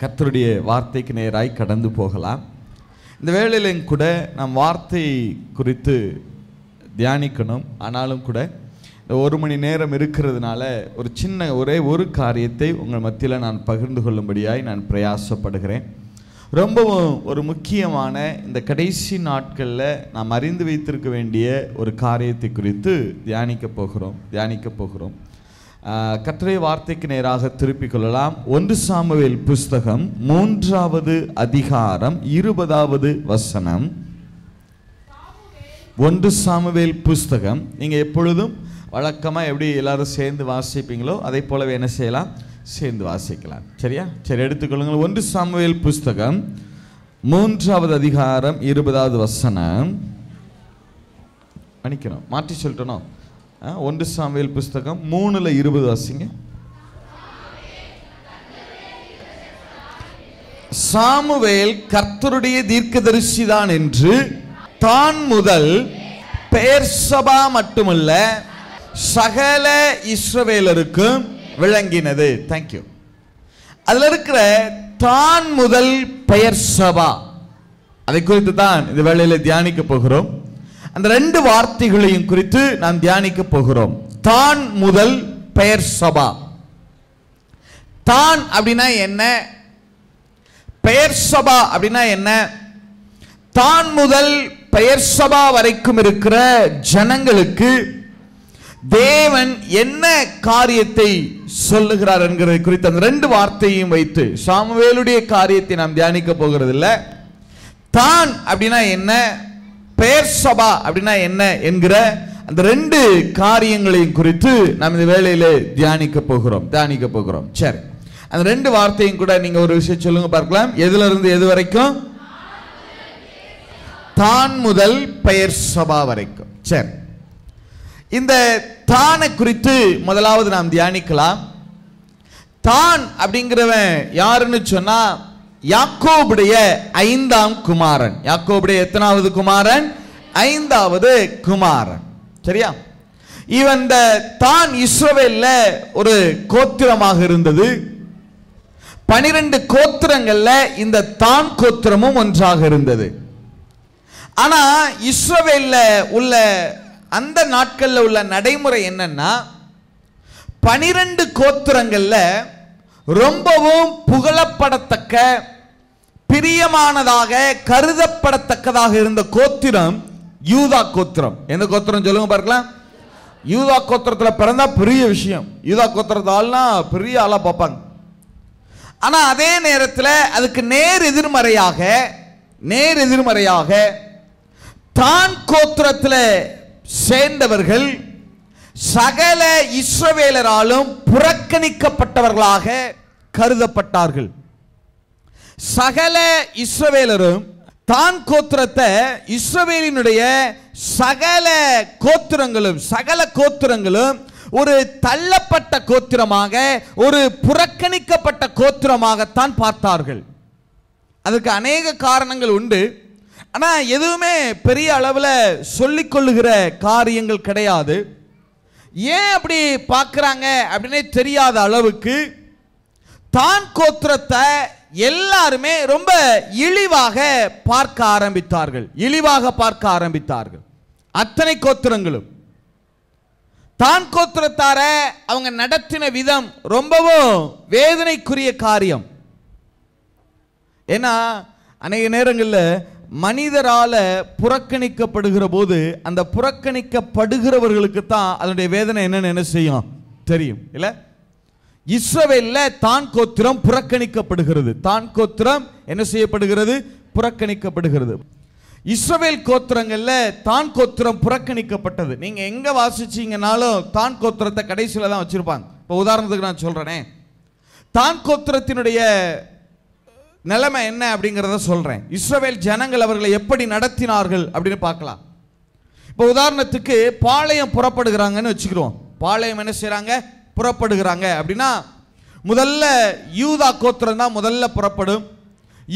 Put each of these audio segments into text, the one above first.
கத்தருடைய வார்த்தைக்கு நேராய் கடந்து போகலாம் இந்த வேளையிலும் கூட நாம் வார்த்தை குறித்து தியானிக்கணும் ஆனாலும் கூட ஒரு மணி நேரம் இருக்கிறதுனால ஒரு சின்ன ஒரே ஒரு காரியத்தை உங்கள் மத்தியில் நான் பகிர்ந்து கொள்ளும்படியாய் நான் பிரயாசப்படுகிறேன் ரொம்பவும் ஒரு முக்கியமான இந்த கடைசி நாட்களில் நாம் அறிந்து வைத்திருக்க வேண்டிய ஒரு காரியத்தை குறித்து தியானிக்க போகிறோம் தியானிக்க போகிறோம் கற்றை வார்த்தைக்கு நேராக திருப்பிக் கொள்ளலாம் ஒன்று சாமுவேல் புஸ்தகம் மூன்றாவது அதிகாரம் இருபதாவது வசனம் ஒன்று சாமுவேல் புஸ்தகம் நீங்கள் எப்பொழுதும் வழக்கமாக எப்படி எல்லாரும் சேர்ந்து வாசிப்பீங்களோ அதை போலவே என்ன செய்யலாம் சேர்ந்து வாசிக்கலாம் சரியா சரி எடுத்துக்கொள்ளுங்கள் ஒன்று சாமுவேல் புஸ்தகம் மூன்றாவது அதிகாரம் இருபதாவது வசனம் மன்னிக்கணும் மாற்றி சொல்லிட்டணும் ஒன்று சாமியல் புஸ்தகம் மூணில் இருபது வாசிங்க சாமுவேல் கர்த்தருடைய தீர்க்கதரிசி தான் என்று தான் முதல் பெயர் சபா மட்டுமல்ல சகல இஸ்ரவேலருக்கும் விளங்கினது தேங்க்யூ அதில் இருக்கிற தான் முதல் பெயர் சபா அதை குறித்து தான் இந்த வேலையில் தியானிக்க போகிறோம் அந்த ரெண்டு வார்த்தைகளையும் குறித்து நாம் தியானிக்க போகிறோம் தான் முதல் பெயர் சபா தான் அப்படின்னா என்ன பெயர் சபா அப்படின்னா என்ன தான் முதல் பெயர் சபா வரைக்கும் இருக்கிற ஜனங்களுக்கு தேவன் என்ன காரியத்தை சொல்லுகிறார் என்கிறது குறித்து அந்த ரெண்டு வார்த்தையும் வைத்து சாமுவேலுடைய காரியத்தை நாம் தியானிக்க போகிறது இல்லை தான் அப்படின்னா என்ன பெயர் சபா அப்படின்னா என்ன என்கிற அந்த ரெண்டு காரியங்களையும் குறித்து நாம் இந்த வேலையில தியானிக்க போகிறோம் தியானிக்க போகிறோம் சரி அந்த ரெண்டு வார்த்தையும் கூட நீங்க ஒரு விஷயம் சொல்லுங்க பார்க்கலாம் எதுல இருந்து எது வரைக்கும் தான் முதல் பெயர் சபா வரைக்கும் சரி இந்த தானை குறித்து முதலாவது நாம் தியானிக்கலாம் தான் அப்படிங்கிறவன் யாருன்னு சொன்னால் யாக்கோபுடைய ஐந்தாம் குமாரன் யாக்கோபுடைய எத்தனாவது குமாரன் ஐந்தாவது குமாரன் சரியா இவன் தான் இஸ்ரோவேல்ல ஒரு கோத்திரமாக இருந்தது பனிரெண்டு கோத்திரங்கள்ல இந்த தான் கோத்திரமும் ஒன்றாக இருந்தது ஆனா இஸ்ரோவேல்ல உள்ள அந்த நாட்கள்ல உள்ள நடைமுறை என்னன்னா பனிரெண்டு கோத்திரங்கள்ல ரொம்பவும் புகழப்படத்தக்க பிரியமானதாக கருதப்படத்தக்கதாக இருந்த கோத்திரம் யூதா கோத்திரம் எந்த கோத்திரம் சொல்லுங்க பார்க்கலாம் யூதா கோத்திரத்தில் பிறந்தா பெரிய விஷயம் யூதா கோத்திரத்தால்னா பெரிய ஆளாக பார்ப்பாங்க ஆனால் அதே நேரத்தில் அதுக்கு நேர் எதிர்மறையாக நேர் எதிர்மறையாக தான் கோத்திரத்தில் சேர்ந்தவர்கள் சகல இஸ்ரவேலராலும் புறக்கணிக்கப்பட்டவர்களாக கருதப்பட்டார்கள் சகல இஸ்ரவேலரும் தான் கோத்திரத்தை இஸ்ரவேலினுடைய சகல கோத்திரங்களும் சகல கோத்திரங்களும் ஒரு தள்ளப்பட்ட கோத்திரமாக ஒரு புறக்கணிக்கப்பட்ட கோத்திரமாகத்தான் பார்த்தார்கள் அதுக்கு அநேக காரணங்கள் உண்டு ஆனால் எதுவுமே பெரிய அளவில் சொல்லிக்கொள்ளுகிற காரியங்கள் கிடையாது ஏன் அப்படி பார்க்குறாங்க அப்படின்னே தெரியாத அளவுக்கு தான் கோத்திரத்தை எல்லாருமே ரொம்ப இழிவாக பார்க்க ஆரம்பித்தார்கள் இழிவாக பார்க்க ஆரம்பித்தார்கள் அத்தனை கோத்திரங்களும் தான் கோத்திரத்தார அவங்க நடத்தின விதம் ரொம்பவும் வேதனைக்குரிய காரியம் ஏன்னா அநேக நேரங்களில் மனிதரால் புறக்கணிக்கப்படுகிற போது அந்த புறக்கணிக்கப்படுகிறவர்களுக்கு தான் அதனுடைய வேதனை என்னன்னு என்ன செய்யும் தெரியும் இல்லை இஸ்ரவேல்ல தான் கோத்திரம் புறக்கணிக்கப்படுகிறது தான் கோத்திரம் என்ன செய்யப்படுகிறது புறக்கணிக்கப்படுகிறது இஸ்ரவேல் கோத்திரங்கள்ல தான் கோத்திரம் புறக்கணிக்கப்பட்டது நீங்க எங்க வாசிச்சீங்கனாலும் தான் கோத்திரத்தை கடைசியில் தான் வச்சிருப்பாங்க இப்போ உதாரணத்துக்கு நான் சொல்றேனே தான் கோத்திரத்தினுடைய நிலைமை என்ன அப்படிங்கிறத சொல்றேன் இஸ்ரவேல் ஜனங்கள் அவர்களை எப்படி நடத்தினார்கள் அப்படின்னு பார்க்கலாம் இப்போ உதாரணத்துக்கு பாளையம் புறப்படுகிறாங்கன்னு வச்சுக்கிறோம் பாளையம் என்ன செய்கிறாங்க புறப்படுகிறாங்க அப்படின்னா முதல்ல யூதா கோத்திரம் தான் முதல்ல புறப்படும்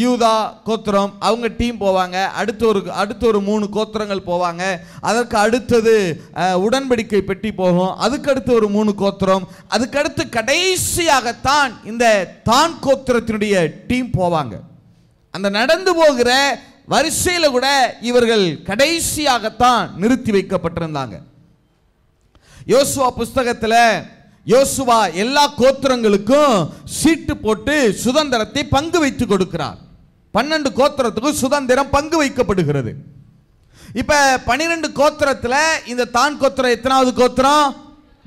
யூதா கோத்திரம் அவங்க டீம் போவாங்க அடுத்த ஒரு அடுத்த ஒரு மூணு கோத்திரங்கள் போவாங்க அதற்கு அடுத்தது உடன்படிக்கை பெட்டி போகும் அதுக்கடுத்து ஒரு மூணு கோத்திரம் அதுக்கடுத்து கடைசியாகத்தான் இந்த தான் கோத்திரத்தினுடைய டீம் போவாங்க அந்த நடந்து போகிற வரிசையில் கூட இவர்கள் கடைசியாகத்தான் நிறுத்தி வைக்கப்பட்டிருந்தாங்க யோசுவா புஸ்தகத்தில் யோசுவா எல்லா கோத்திரங்களுக்கும் சீட்டு போட்டு சுதந்திரத்தை பங்கு வைத்து கொடுக்கிறார் பன்னெண்டு கோத்திரத்துக்கும் சுதந்திரம் பங்கு வைக்கப்படுகிறது இப்போ பனிரெண்டு கோத்திரத்தில் இந்த தான் கோத்திரம் எத்தனாவது கோத்திரம்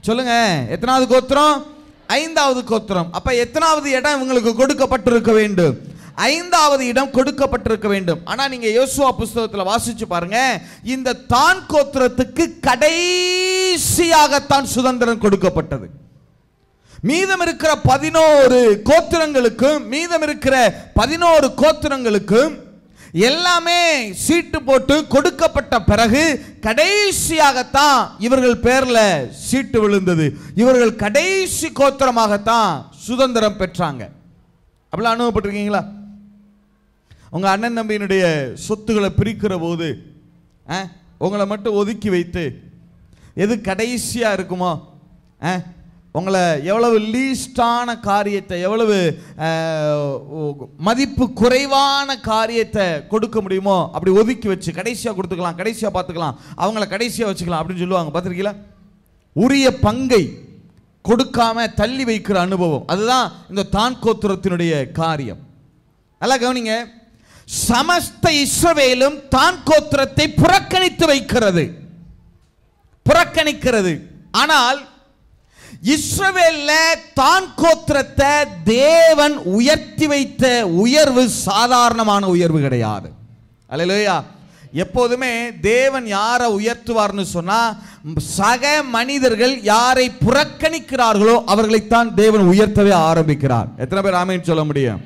சொல்லுங்க எத்தனாவது கோத்திரம் ஐந்தாவது கோத்திரம் அப்போ எத்தனாவது இடம் இவங்களுக்கு கொடுக்கப்பட்டிருக்க வேண்டும் ஐந்தாவது இடம் கொடுக்கப்பட்டிருக்க வேண்டும் ஆனால் நீங்கள் யோசுவா புஸ்தகத்தில் வாசிச்சு பாருங்க இந்த தான் கோத்திரத்துக்கு கடைசியாகத்தான் சுதந்திரம் கொடுக்கப்பட்டது மீதம் இருக்கிற பதினோரு கோத்திரங்களுக்கும் மீதம் இருக்கிற பதினோரு கோத்திரங்களுக்கும் எல்லாமே சீட்டு போட்டு கொடுக்கப்பட்ட பிறகு கடைசியாகத்தான் இவர்கள் பேரில் சீட்டு விழுந்தது இவர்கள் கடைசி கோத்திரமாகத்தான் சுதந்திரம் பெற்றாங்க அப்படிலாம் அனுபவப்பட்டிருக்கீங்களா உங்கள் அண்ணன் தம்பியினுடைய சொத்துக்களை பிரிக்கிற போது உங்களை மட்டும் ஒதுக்கி வைத்து எது கடைசியாக இருக்குமோ ஆ உங்களை எவ்வளவு லீஸ்டான காரியத்தை எவ்வளவு மதிப்பு குறைவான காரியத்தை கொடுக்க முடியுமோ அப்படி ஒதுக்கி வச்சு கடைசியாக கொடுத்துக்கலாம் கடைசியாக பார்த்துக்கலாம் அவங்கள கடைசியாக வச்சுக்கலாம் அப்படின்னு சொல்லுவாங்க பார்த்துருக்கீங்களா உரிய பங்கை கொடுக்காம தள்ளி வைக்கிற அனுபவம் அதுதான் இந்த தான் கோத்திரத்தினுடைய காரியம் நல்லா கவனிங்க சமஸ்த இஸ்ரவேலும் தான் கோத்திரத்தை புறக்கணித்து வைக்கிறது புறக்கணிக்கிறது ஆனால் இஸ்ரவேல்ல தான் கோத்திரத்தை தேவன் உயர்த்தி வைத்த உயர்வு சாதாரணமான உயர்வு கிடையாது அல்லையா எப்போதுமே தேவன் யாரை உயர்த்துவார்னு சொன்னா சக மனிதர்கள் யாரை புறக்கணிக்கிறார்களோ அவர்களைத்தான் தேவன் உயர்த்தவே ஆரம்பிக்கிறார் எத்தனை பேர் ஆமேன்னு சொல்ல முடியும்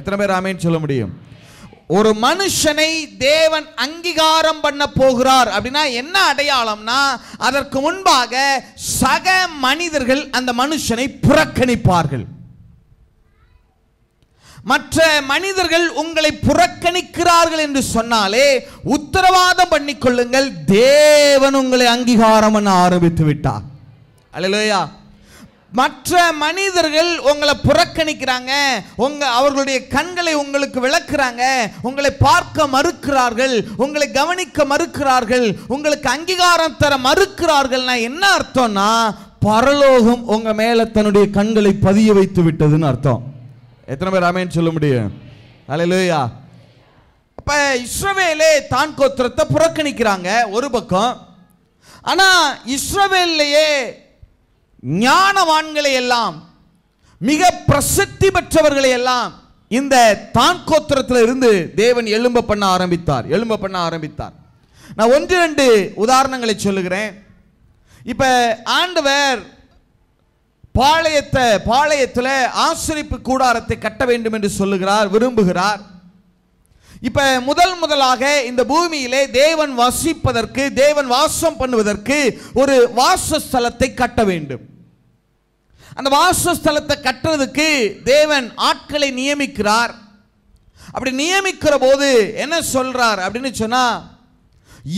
எத்தனை பேர் ஆமேன்னு சொல்ல முடியும் ஒரு மனுஷனை தேவன் அங்கீகாரம் பண்ண போகிறார் அப்படின்னா என்ன அடையாளம்னா அதற்கு முன்பாக சக மனிதர்கள் அந்த மனுஷனை புறக்கணிப்பார்கள் மற்ற மனிதர்கள் உங்களை புறக்கணிக்கிறார்கள் என்று சொன்னாலே உத்தரவாதம் பண்ணிக்கொள்ளுங்கள் தேவன் உங்களை அங்கீகாரம் பண்ண ஆரம்பித்து விட்டார் அலையிலோயா மற்ற மனிதர்கள் உங்களை புறக்கணிக்கிறாங்க உங்க அவர்களுடைய கண்களை உங்களுக்கு விளக்குறாங்க உங்களை பார்க்க மறுக்கிறார்கள் உங்களை கவனிக்க மறுக்கிறார்கள் உங்களுக்கு அங்கீகாரம் தர மறுக்கிறார்கள்னா என்ன அர்த்தம்னா பரலோகம் உங்க மேல தன்னுடைய கண்களை பதிய வைத்து விட்டதுன்னு அர்த்தம் எத்தனை பேர் ஆமேன்னு சொல்ல முடியும் அலையிலா அப்ப இஸ்ரவேலே தான் கோத்திரத்தை புறக்கணிக்கிறாங்க ஒரு பக்கம் ஆனா இஸ்ரவேல்லையே ஞானவான்களை எல்லாம் மிக பிரசித்தி பெற்றவர்களை எல்லாம் இந்த தான்கோத்திரத்தில் இருந்து தேவன் எலும்ப பண்ண ஆரம்பித்தார் எலும்ப பண்ண ஆரம்பித்தார் நான் ஒன்று ரெண்டு உதாரணங்களை சொல்லுகிறேன் இப்போ ஆண்டவர் பாளையத்தை பாளையத்தில் ஆசிரிப்பு கூடாரத்தை கட்ட வேண்டும் என்று சொல்லுகிறார் விரும்புகிறார் இப்போ முதல் முதலாக இந்த பூமியிலே தேவன் வசிப்பதற்கு தேவன் வாசம் பண்ணுவதற்கு ஒரு வாசஸ்தலத்தை கட்ட வேண்டும் அந்த வாசஸ்தலத்தை கட்டுறதுக்கு தேவன் ஆட்களை நியமிக்கிறார் அப்படி நியமிக்கிற போது என்ன சொல்றார் அப்படின்னு சொன்னா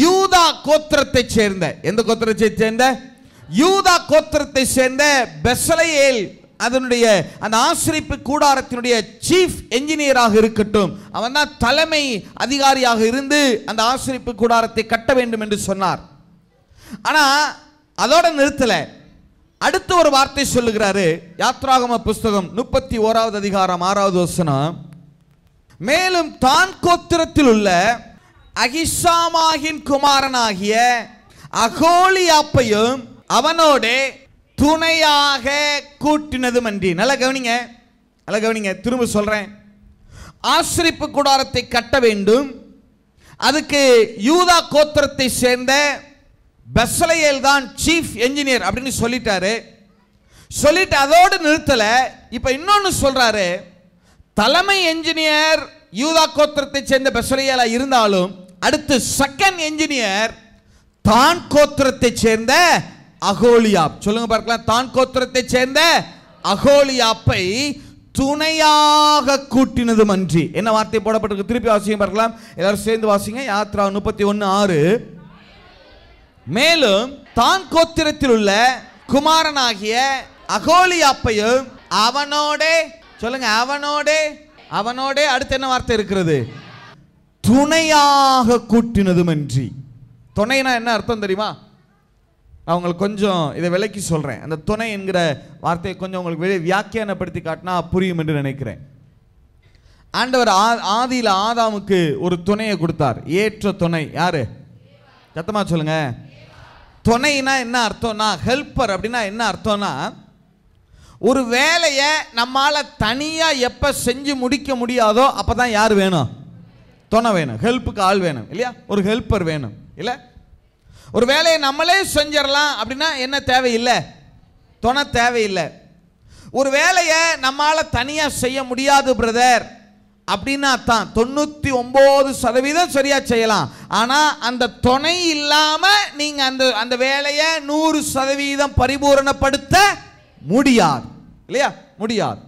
யூதா கோத்திரத்தை சேர்ந்த எந்த கோத்திரத்தை சேர்ந்த யூதா கோத்திரத்தை சேர்ந்த பெசலையேல் அதனுடைய அந்த ஆசிரிப்பு கூடாரத்தினுடைய சீஃப் என்ஜினியராக இருக்கட்டும் அவன் தான் தலைமை அதிகாரியாக இருந்து அந்த ஆசிரிப்பு கூடாரத்தை கட்ட வேண்டும் என்று சொன்னார் ஆனால் அதோட நிறுத்தலை அடுத்த ஒரு வார்த்தை சொல்லுகிறாரு யாத்ராகம புஸ்தகம் முப்பத்தி ஓராவது அதிகாரம் ஆறாவது வசனம் மேலும் தான் கோத்திரத்தில் உள்ள அகிஷாமாகின் குமாரனாகிய அகோலியாப்பையும் அவனோட துணையாக கூட்டினது மண்டி நல்லா கவனிங்க நல்லா கவனிங்க திரும்ப சொல்கிறேன் ஆசிரிப்பு கூடாரத்தை கட்ட வேண்டும் அதுக்கு யூதா கோத்திரத்தை சேர்ந்த பெசலையல் தான் சீஃப் என்ஜினியர் அப்படின்னு சொல்லிட்டாரு சொல்லிட்டு அதோடு நிறுத்தலை இப்போ இன்னொன்று சொல்கிறாரு தலைமை என்ஜினியர் யூதா கோத்திரத்தை சேர்ந்த பெசலையலாக இருந்தாலும் அடுத்து செகண்ட் என்ஜினியர் தான் கோத்திரத்தை சேர்ந்த அகோலியாப் சொல்லுங்க பார்க்கலாம் தான் கோத்திரத்தை சேர்ந்த அகோலியாப்பை துணையாக கூட்டினது மன்றி என்ன வார்த்தை போடப்பட்டிருக்கு திருப்பி வாசிங்க பார்க்கலாம் எல்லாரும் சேர்ந்து வாசிங்க யாத்ரா முப்பத்தி ஒன்று ஆறு மேலும் தான் கோத்திரத்தில் உள்ள குமாரனாகிய அகோலியாப்பையும் அவனோட சொல்லுங்க அவனோட அவனோட அடுத்து என்ன வார்த்தை இருக்கிறது துணையாக கூட்டினதும் அன்றி துணைனா என்ன அர்த்தம் தெரியுமா நான் உங்களுக்கு கொஞ்சம் இதை விலைக்கு சொல்கிறேன் அந்த துணை என்கிற வார்த்தையை கொஞ்சம் உங்களுக்கு வெளியே வியாக்கியானப்படுத்தி காட்டினா புரியும் என்று நினைக்கிறேன் ஆண்டவர் ஆ ஆதியில் ஆதாமுக்கு ஒரு துணையை கொடுத்தார் ஏற்ற துணை யார் சத்தமாக சொல்லுங்க துணைனா என்ன அர்த்தம்னா ஹெல்ப்பர் அப்படின்னா என்ன அர்த்தம்னா ஒரு வேலையை நம்மால் தனியாக எப்போ செஞ்சு முடிக்க முடியாதோ அப்போ தான் யார் வேணும் துணை வேணும் ஹெல்ப்புக்கு ஆள் வேணும் இல்லையா ஒரு ஹெல்ப்பர் வேணும் இல்லை ஒரு வேலையை நம்மளே செஞ்சிடலாம் அப்படின்னா என்ன தேவையில்லை துணை தேவையில்லை ஒரு வேலையை நம்மால் தனியாக செய்ய முடியாது பிரதர் அப்படின்னா தான் தொண்ணூற்றி ஒம்பது சதவீதம் சரியாக செய்யலாம் ஆனால் அந்த துணை இல்லாமல் நீங்கள் அந்த அந்த வேலையை நூறு சதவீதம் பரிபூரணப்படுத்த முடியாது இல்லையா முடியாது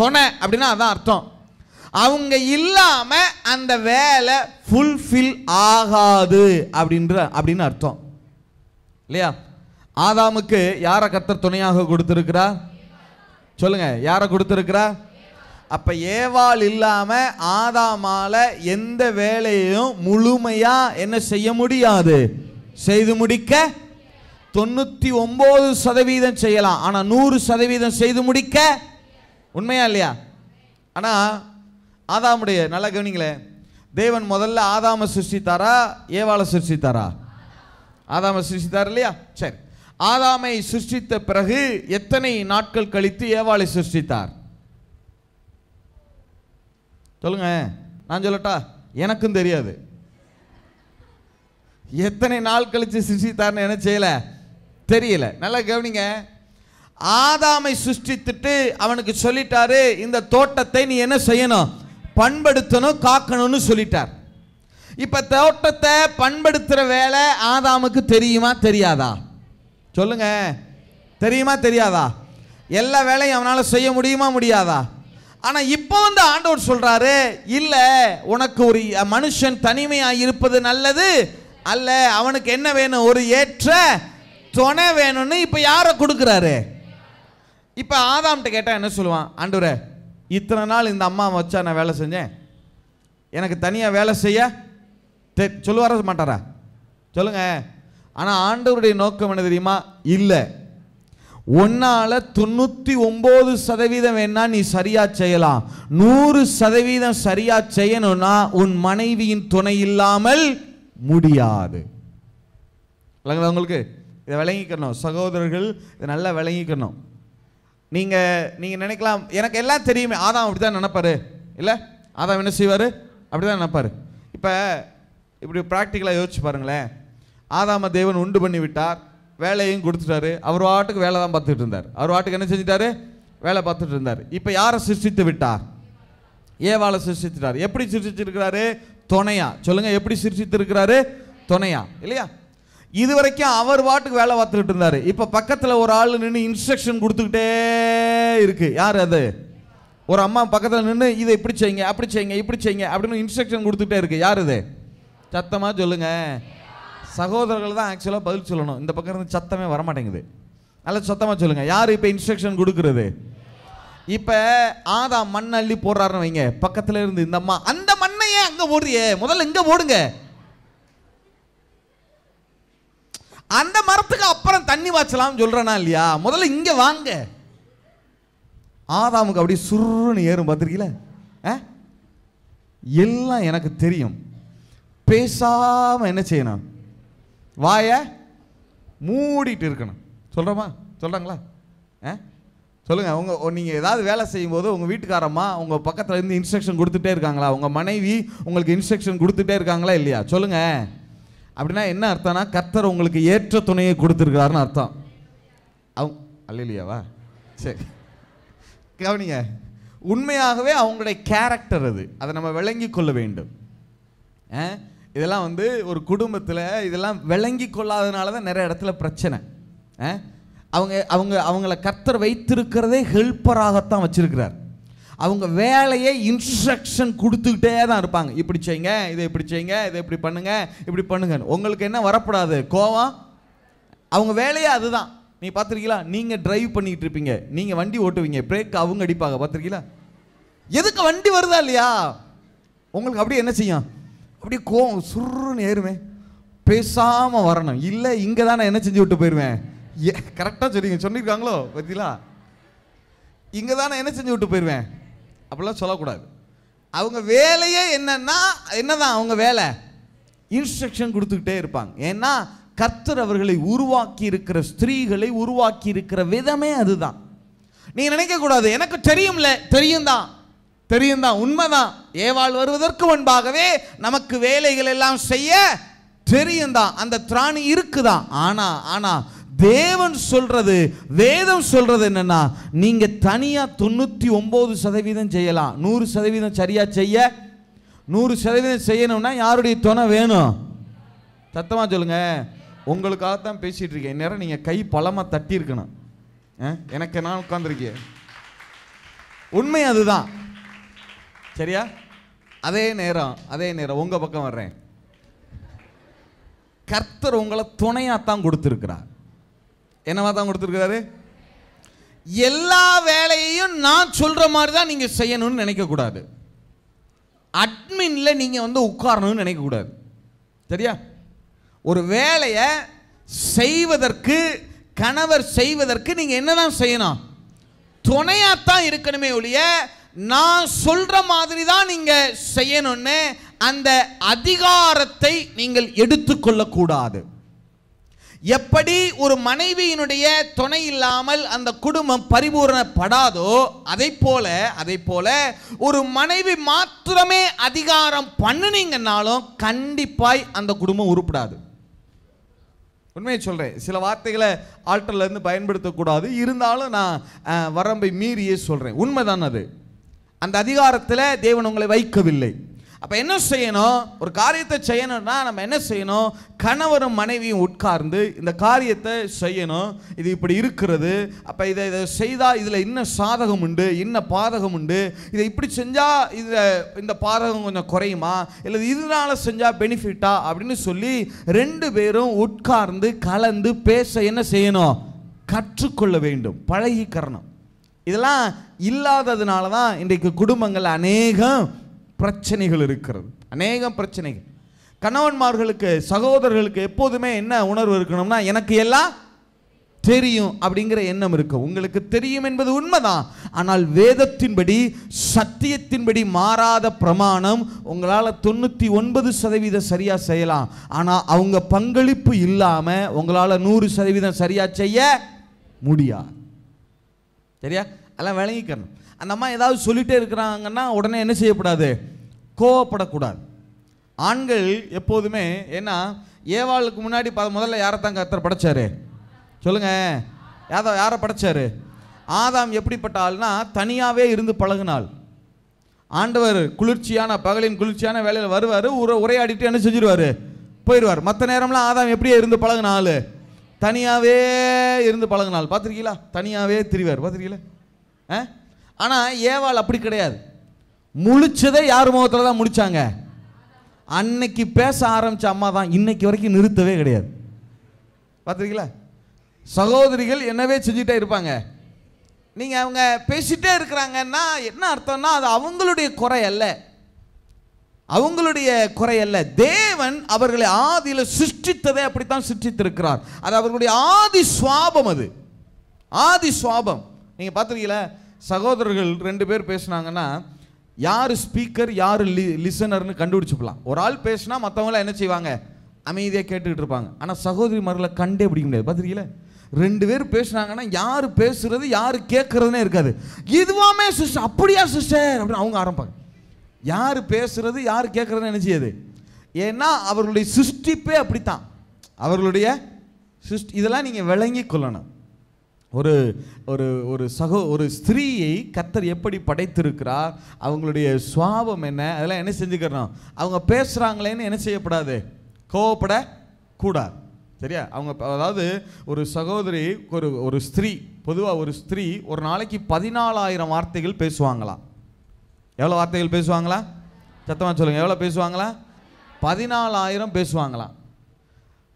துணை அப்படின்னா அதான் அர்த்தம் அவங்க இல்லாமல் அந்த வேலை ஃபுல்ஃபில் ஆகாது அப்படின்ற அப்படின்னு அர்த்தம் இல்லையா ஆதாமுக்கு யாரை கத்தர் துணையாக கொடுத்துருக்கிறா சொல்லுங்க யாரை கொடுத்துருக்கிறா அப்போ ஏவாள் இல்லாமல் ஆதாமால எந்த வேலையையும் முழுமையாக என்ன செய்ய முடியாது செய்து முடிக்க தொண்ணூற்றி ஒன்பது சதவீதம் செய்யலாம் ஆனால் நூறு சதவீதம் செய்து முடிக்க உண்மையா இல்லையா ஆனால் ஆதாமுடைய நல்லா கவனிங்களே தேவன் முதல்ல ஆதாம சிருஷ்டித்தாரா ஏவாளை சிருஷ்டித்தாரா ஆதாம சிருஷ்டித்தார் இல்லையா சரி ஆதாமை சிருஷ்டித்த பிறகு எத்தனை நாட்கள் கழித்து ஏவாளை சிருஷ்டித்தார் சொல்லுங்க நான் சொல்லட்டா எனக்கும் தெரியாது எத்தனை நாள் கழித்து சிருஷ்டித்தார்னு என்ன செய்யல தெரியல நல்லா கவனிங்க ஆதாமை சிருஷ்டித்துட்டு அவனுக்கு சொல்லிட்டாரு இந்த தோட்டத்தை நீ என்ன செய்யணும் பண்படுத்தணும் காக்கணும்னு சொல்லிட்டார் இப்போ தோட்டத்தை பண்படுத்துகிற வேலை ஆதாமுக்கு தெரியுமா தெரியாதா சொல்லுங்க தெரியுமா தெரியாதா எல்லா வேலையும் அவனால் செய்ய முடியுமா முடியாதா ஆனால் இப்போ வந்து ஆண்டவர் சொல்கிறாரு இல்லை உனக்கு ஒரு மனுஷன் தனிமையாக இருப்பது நல்லது அல்ல அவனுக்கு என்ன வேணும் ஒரு ஏற்ற துணை வேணும்னு இப்போ யாரை கொடுக்குறாரு இப்போ ஆதாம்கிட்ட கேட்டால் என்ன சொல்லுவான் ஆண்டவரை இத்தனை நாள் இந்த அம்மா வச்சா நான் வேலை செஞ்சேன் எனக்கு தனியாக வேலை செய்ய தெ சொல்லுவார மாட்டாரா சொல்லுங்கள் ஆனால் ஆண்டவருடைய நோக்கம் என்ன தெரியுமா இல்லை ஒன்னால் தொண்ணூற்றி ஒம்பது சதவீதம் வேணா நீ சரியாக செய்யலாம் நூறு சதவீதம் சரியாக செய்யணும்னா உன் மனைவியின் துணை இல்லாமல் முடியாது உங்களுக்கு இதை விளங்கிக்கணும் சகோதரர்கள் இதை நல்லா விளங்கிக்கணும் நீங்கள் நீங்கள் நினைக்கலாம் எனக்கு எல்லாம் தெரியுமே ஆதாம் அப்படி தான் நினப்பார் இல்லை ஆதாம் என்ன செய்வார் அப்படி தான் நினப்பார் இப்போ இப்படி ப்ராக்டிக்கலாக யோசிச்சு பாருங்களேன் ஆதாம தேவன் உண்டு பண்ணி விட்டார் வேலையும் கொடுத்துட்டாரு அவர் வாட்டுக்கு வேலை தான் பார்த்துட்டு இருந்தார் அவர் வாட்டுக்கு என்ன செஞ்சிட்டாரு வேலை பார்த்துட்டு இருந்தார் இப்போ யாரை சிருஷ்டித்து விட்டார் ஏவாளை சிருஷ்டித்துட்டார் எப்படி சிருஷ்டிச்சிருக்கிறாரு துணையா சொல்லுங்கள் எப்படி சிருஷித்து இருக்கிறாரு துணையா இல்லையா இது வரைக்கும் அவர் பாட்டுக்கு வேலை பார்த்துக்கிட்டு இருந்தார் இப்போ பக்கத்தில் ஒரு ஆள் நின்று இன்ஸ்ட்ரக்ஷன் கொடுத்துக்கிட்டே இருக்குது யார் அது ஒரு அம்மா பக்கத்தில் நின்று இதை இப்படி செய்யுங்க அப்படி செய்யுங்க இப்படி செய்யுங்க அப்படின்னு இன்ஸ்ட்ரக்ஷன் கொடுத்துக்கிட்டே இருக்குது யார் இது சத்தமாக சொல்லுங்கள் சகோதரர்கள் தான் ஆக்சுவலாக பதில் சொல்லணும் இந்த பக்கம் இருந்து சத்தமே வரமாட்டேங்குது நல்லா சத்தமாக சொல்லுங்கள் யார் இப்போ இன்ஸ்ட்ரக்ஷன் கொடுக்குறது இப்போ ஆதா மண் அள்ளி போடுறாருன்னு வைங்க பக்கத்தில் இருந்து இந்த அம்மா அந்த மண்ணையே அங்கே போடுறியே முதல்ல இங்கே போடுங்க அந்த மரத்துக்கு அப்புறம் தண்ணி வாச்சலாம் சொல்கிறேனா இல்லையா முதல்ல இங்கே வாங்க ஆதாமுக்கு அப்படியே சுருன்னு ஏறும் பார்த்துருக்கீல ஆ எல்லாம் எனக்கு தெரியும் பேசாமல் என்ன செய்யணும் வாய மூடிட்டு இருக்கணும் சொல்றமா சொல்கிறாங்களா ஆ சொல்லுங்கள் உங்கள் நீங்கள் ஏதாவது வேலை செய்யும்போது உங்கள் வீட்டுக்காரம்மா உங்கள் பக்கத்தில் இருந்து இன்ஸ்ட்ரக்ஷன் கொடுத்துட்டே இருக்காங்களா உங்கள் மனைவி உங்களுக்கு இன்ஸ்ட்ரக்ஷன் கொடுத்துட்டே இருக்காங்களா இல்லையா சொல்லுங்கள் அப்படின்னா என்ன அர்த்தம்னா கர்த்தர் உங்களுக்கு ஏற்ற துணையை கொடுத்துருக்கிறாருன்னு அர்த்தம் அவங்க அல்லையாவா சரி கவனிங்க உண்மையாகவே அவங்களுடைய கேரக்டர் அது அதை நம்ம விளங்கி கொள்ள வேண்டும் இதெல்லாம் வந்து ஒரு குடும்பத்தில் இதெல்லாம் விளங்கி கொள்ளாதனால தான் நிறைய இடத்துல பிரச்சனை அவங்க அவங்க அவங்கள கர்த்தர் வைத்திருக்கிறதே ஹெல்ப்பராகத்தான் வச்சுருக்கிறார் அவங்க வேலையை இன்ஸ்ட்ரக்ஷன் கொடுத்துக்கிட்டே தான் இருப்பாங்க இப்படி செய்யுங்க இதை இப்படி செய்யுங்க இதை இப்படி பண்ணுங்க இப்படி பண்ணுங்க உங்களுக்கு என்ன வரப்படாது கோவம் அவங்க வேலையே அதுதான் நீ பார்த்துருக்கீங்களா நீங்கள் டிரைவ் பண்ணிக்கிட்டு இருப்பீங்க நீங்கள் வண்டி ஓட்டுவீங்க பிரேக் அவங்க அடிப்பாங்க பார்த்துருக்கீங்களா எதுக்கு வண்டி வருதா இல்லையா உங்களுக்கு அப்படியே என்ன செய்யும் அப்படியே கோவம் சுருன்னு ஏறுமே பேசாமல் வரணும் இல்லை இங்கே தான் நான் என்ன செஞ்சு விட்டு போயிடுவேன் ஏ கரெக்டாக சொல்லிங்க சொல்லியிருக்காங்களோ பார்த்தீங்களா இங்கே தான் நான் என்ன செஞ்சு விட்டு போயிடுவேன் அப்படிலாம் சொல்லக்கூடாது அவங்க வேலையே என்னன்னா என்னதான் அவங்க வேலை இன்ஸ்ட்ரக்ஷன் கொடுத்துக்கிட்டே இருப்பாங்க ஏன்னா கர்த்தர் அவர்களை உருவாக்கி இருக்கிற ஸ்திரீகளை உருவாக்கி இருக்கிற விதமே அதுதான் நீங்கள் நினைக்கக்கூடாது எனக்கு தெரியும்ல தெரியும் தான் தெரியும் தான் உண்மைதான் ஏவாள் வருவதற்கு முன்பாகவே நமக்கு வேலைகள் எல்லாம் செய்ய தெரியும் தான் அந்த திராணி இருக்குதான் ஆனால் ஆனால் தேவன் சொல்றது வேதம் சொல்றது என்னன்னா நீங்க தனியா தொண்ணூத்தி ஒன்பது சதவீதம் செய்யலாம் நூறு சதவீதம் சரியா செய்ய நூறு சதவீதம் செய்யணும்னா யாருடைய துணை வேணும் சத்தமா சொல்லுங்க உங்களுக்காக தான் பேசிட்டு இருக்கேன் நேரம் நீங்க கை பலமா தட்டி இருக்கணும் எனக்கு நான் உட்காந்துருக்கேன் உண்மை அதுதான் சரியா அதே நேரம் அதே நேரம் உங்கள் பக்கம் வர்றேன் கர்த்தர் உங்களை துணையாக தான் கொடுத்துருக்கிறார் என்னவா தான் கொடுத்துருக்காரு எல்லா வேலையையும் நான் சொல்கிற மாதிரி தான் நீங்கள் செய்யணும்னு நினைக்கக்கூடாது அட்மினில் நீங்கள் வந்து உட்காரணும்னு நினைக்கக்கூடாது சரியா ஒரு வேலையை செய்வதற்கு கணவர் செய்வதற்கு நீங்கள் என்ன தான் செய்யணும் தான் இருக்கணுமே ஒழிய நான் சொல்கிற மாதிரி தான் நீங்கள் செய்யணும்னு அந்த அதிகாரத்தை நீங்கள் எடுத்துக்கொள்ளக்கூடாது எப்படி ஒரு மனைவியினுடைய துணை இல்லாமல் அந்த குடும்பம் பரிபூரணப்படாதோ அதை போல அதை போல ஒரு மனைவி மாத்திரமே அதிகாரம் பண்ணினீங்கன்னாலும் கண்டிப்பாய் அந்த குடும்பம் உருப்படாது உண்மையை சொல்கிறேன் சில வார்த்தைகளை ஆல்டர்லேருந்து பயன்படுத்தக்கூடாது இருந்தாலும் நான் வரம்பை மீறியே சொல்கிறேன் உண்மைதான் அது அந்த அதிகாரத்தில் தேவன் உங்களை வைக்கவில்லை அப்போ என்ன செய்யணும் ஒரு காரியத்தை செய்யணும்னா நம்ம என்ன செய்யணும் கணவரும் மனைவியும் உட்கார்ந்து இந்த காரியத்தை செய்யணும் இது இப்படி இருக்கிறது அப்போ இதை இதை செய்தால் இதில் இன்ன சாதகம் உண்டு என்ன பாதகம் உண்டு இதை இப்படி செஞ்சால் இதில் இந்த பாதகம் கொஞ்சம் குறையுமா இல்லை இதனால் செஞ்சால் பெனிஃபிட்டா அப்படின்னு சொல்லி ரெண்டு பேரும் உட்கார்ந்து கலந்து பேச என்ன செய்யணும் கற்றுக்கொள்ள வேண்டும் பழகிக்கரணும் இதெல்லாம் இல்லாததுனால தான் இன்றைக்கு குடும்பங்கள் அநேகம் பிரச்சனைகள் இருக்கிறது அநேகம் பிரச்சனைகள் கணவன்மார்களுக்கு சகோதரர்களுக்கு எப்போதுமே என்ன உணர்வு இருக்கணும்னா எனக்கு எல்லாம் தெரியும் அப்படிங்கிற எண்ணம் இருக்கு உங்களுக்கு தெரியும் என்பது உண்மைதான் ஆனால் வேதத்தின்படி சத்தியத்தின்படி மாறாத பிரமாணம் உங்களால் தொண்ணூற்றி ஒன்பது சதவீதம் சரியாக செய்யலாம் ஆனால் அவங்க பங்களிப்பு இல்லாமல் உங்களால் நூறு சதவீதம் சரியாக செய்ய முடியாது சரியா அதெல்லாம் விளங்கிக்கணும் அந்த அம்மா ஏதாவது சொல்லிகிட்டே இருக்கிறாங்கன்னா உடனே என்ன செய்யக்கூடாது கோவப்படக்கூடாது ஆண்கள் எப்போதுமே ஏன்னா ஏவாளுக்கு முன்னாடி ப முதல்ல யாரை தான் கத்தர் படைச்சாரு சொல்லுங்கள் யாதோ யாரை படைச்சாரு ஆதாம் எப்படிப்பட்ட ஆள்னா தனியாகவே இருந்து பழகுனாள் ஆண்டவர் குளிர்ச்சியான பகலின் குளிர்ச்சியான வேலையில் வருவார் உரை உரையாடிட்டு என்ன செஞ்சிருவார் போயிடுவார் மற்ற நேரம்லாம் ஆதாம் எப்படியே இருந்து பழகுனாள் தனியாகவே இருந்து பழகினாள் பார்த்துருக்கீங்களா தனியாகவே திரிவார் பார்த்துருக்கீங்களா ஆ ஆனால் ஏவாள் அப்படி கிடையாது முழிச்சதை யார் முகத்தில் தான் முடித்தாங்க அன்னைக்கு பேச ஆரம்பித்த அம்மா தான் இன்னைக்கு வரைக்கும் நிறுத்தவே கிடையாது பார்த்துருக்கீங்களா சகோதரிகள் என்னவே செஞ்சுட்டே இருப்பாங்க நீங்கள் அவங்க பேசிகிட்டே இருக்கிறாங்கன்னா என்ன அர்த்தம்னா அது அவங்களுடைய குறை அல்ல அவங்களுடைய குறை அல்ல தேவன் அவர்களை ஆதியில் சிருஷ்டித்ததை அப்படித்தான் சிருஷ்டித்திருக்கிறார் அது அவர்களுடைய ஆதி சுவாபம் அது ஆதி சுவாபம் நீங்கள் பார்த்துருக்கீங்களா சகோதரர்கள் ரெண்டு பேர் பேசினாங்கன்னா யார் ஸ்பீக்கர் யார் லி லிசனர்னு கண்டுபிடிச்சிக்கலாம் ஒரு ஆள் பேசினா மற்றவங்களாம் என்ன செய்வாங்க அமைதியாக கேட்டுக்கிட்டு இருப்பாங்க ஆனால் சகோதரி மரலை கண்டே பிடிக்க முடியாது பார்த்துருக்கீங்களா ரெண்டு பேர் பேசுனாங்கன்னா யார் பேசுறது யார் கேட்குறதுனே இருக்காது இதுவாமே சிஸ்டர் அப்படியா சிஸ்டர் அப்படின்னு அவங்க ஆரம்பிப்பாங்க யார் பேசுறது யார் கேட்குறதுன்னு என்ன செய்யாது ஏன்னா அவர்களுடைய சிருஷ்டிப்பே அப்படித்தான் அவர்களுடைய சிருஷ்டி இதெல்லாம் நீங்கள் விளங்கி கொள்ளணும் ஒரு ஒரு ஒரு சகோ ஒரு ஸ்திரீயை கத்தர் எப்படி படைத்திருக்கிறார் அவங்களுடைய சுவாபம் என்ன அதெல்லாம் என்ன செஞ்சுக்கிறோம் அவங்க பேசுகிறாங்களேன்னு என்ன செய்யப்படாது கோவப்பட கூடாது சரியா அவங்க அதாவது ஒரு சகோதரி ஒரு ஒரு ஸ்திரீ பொதுவாக ஒரு ஸ்திரீ ஒரு நாளைக்கு பதினாலாயிரம் வார்த்தைகள் பேசுவாங்களாம் எவ்வளோ வார்த்தைகள் பேசுவாங்களா சத்தமாக சொல்லுங்கள் எவ்வளோ பேசுவாங்களா பதினாலாயிரம் பேசுவாங்களாம்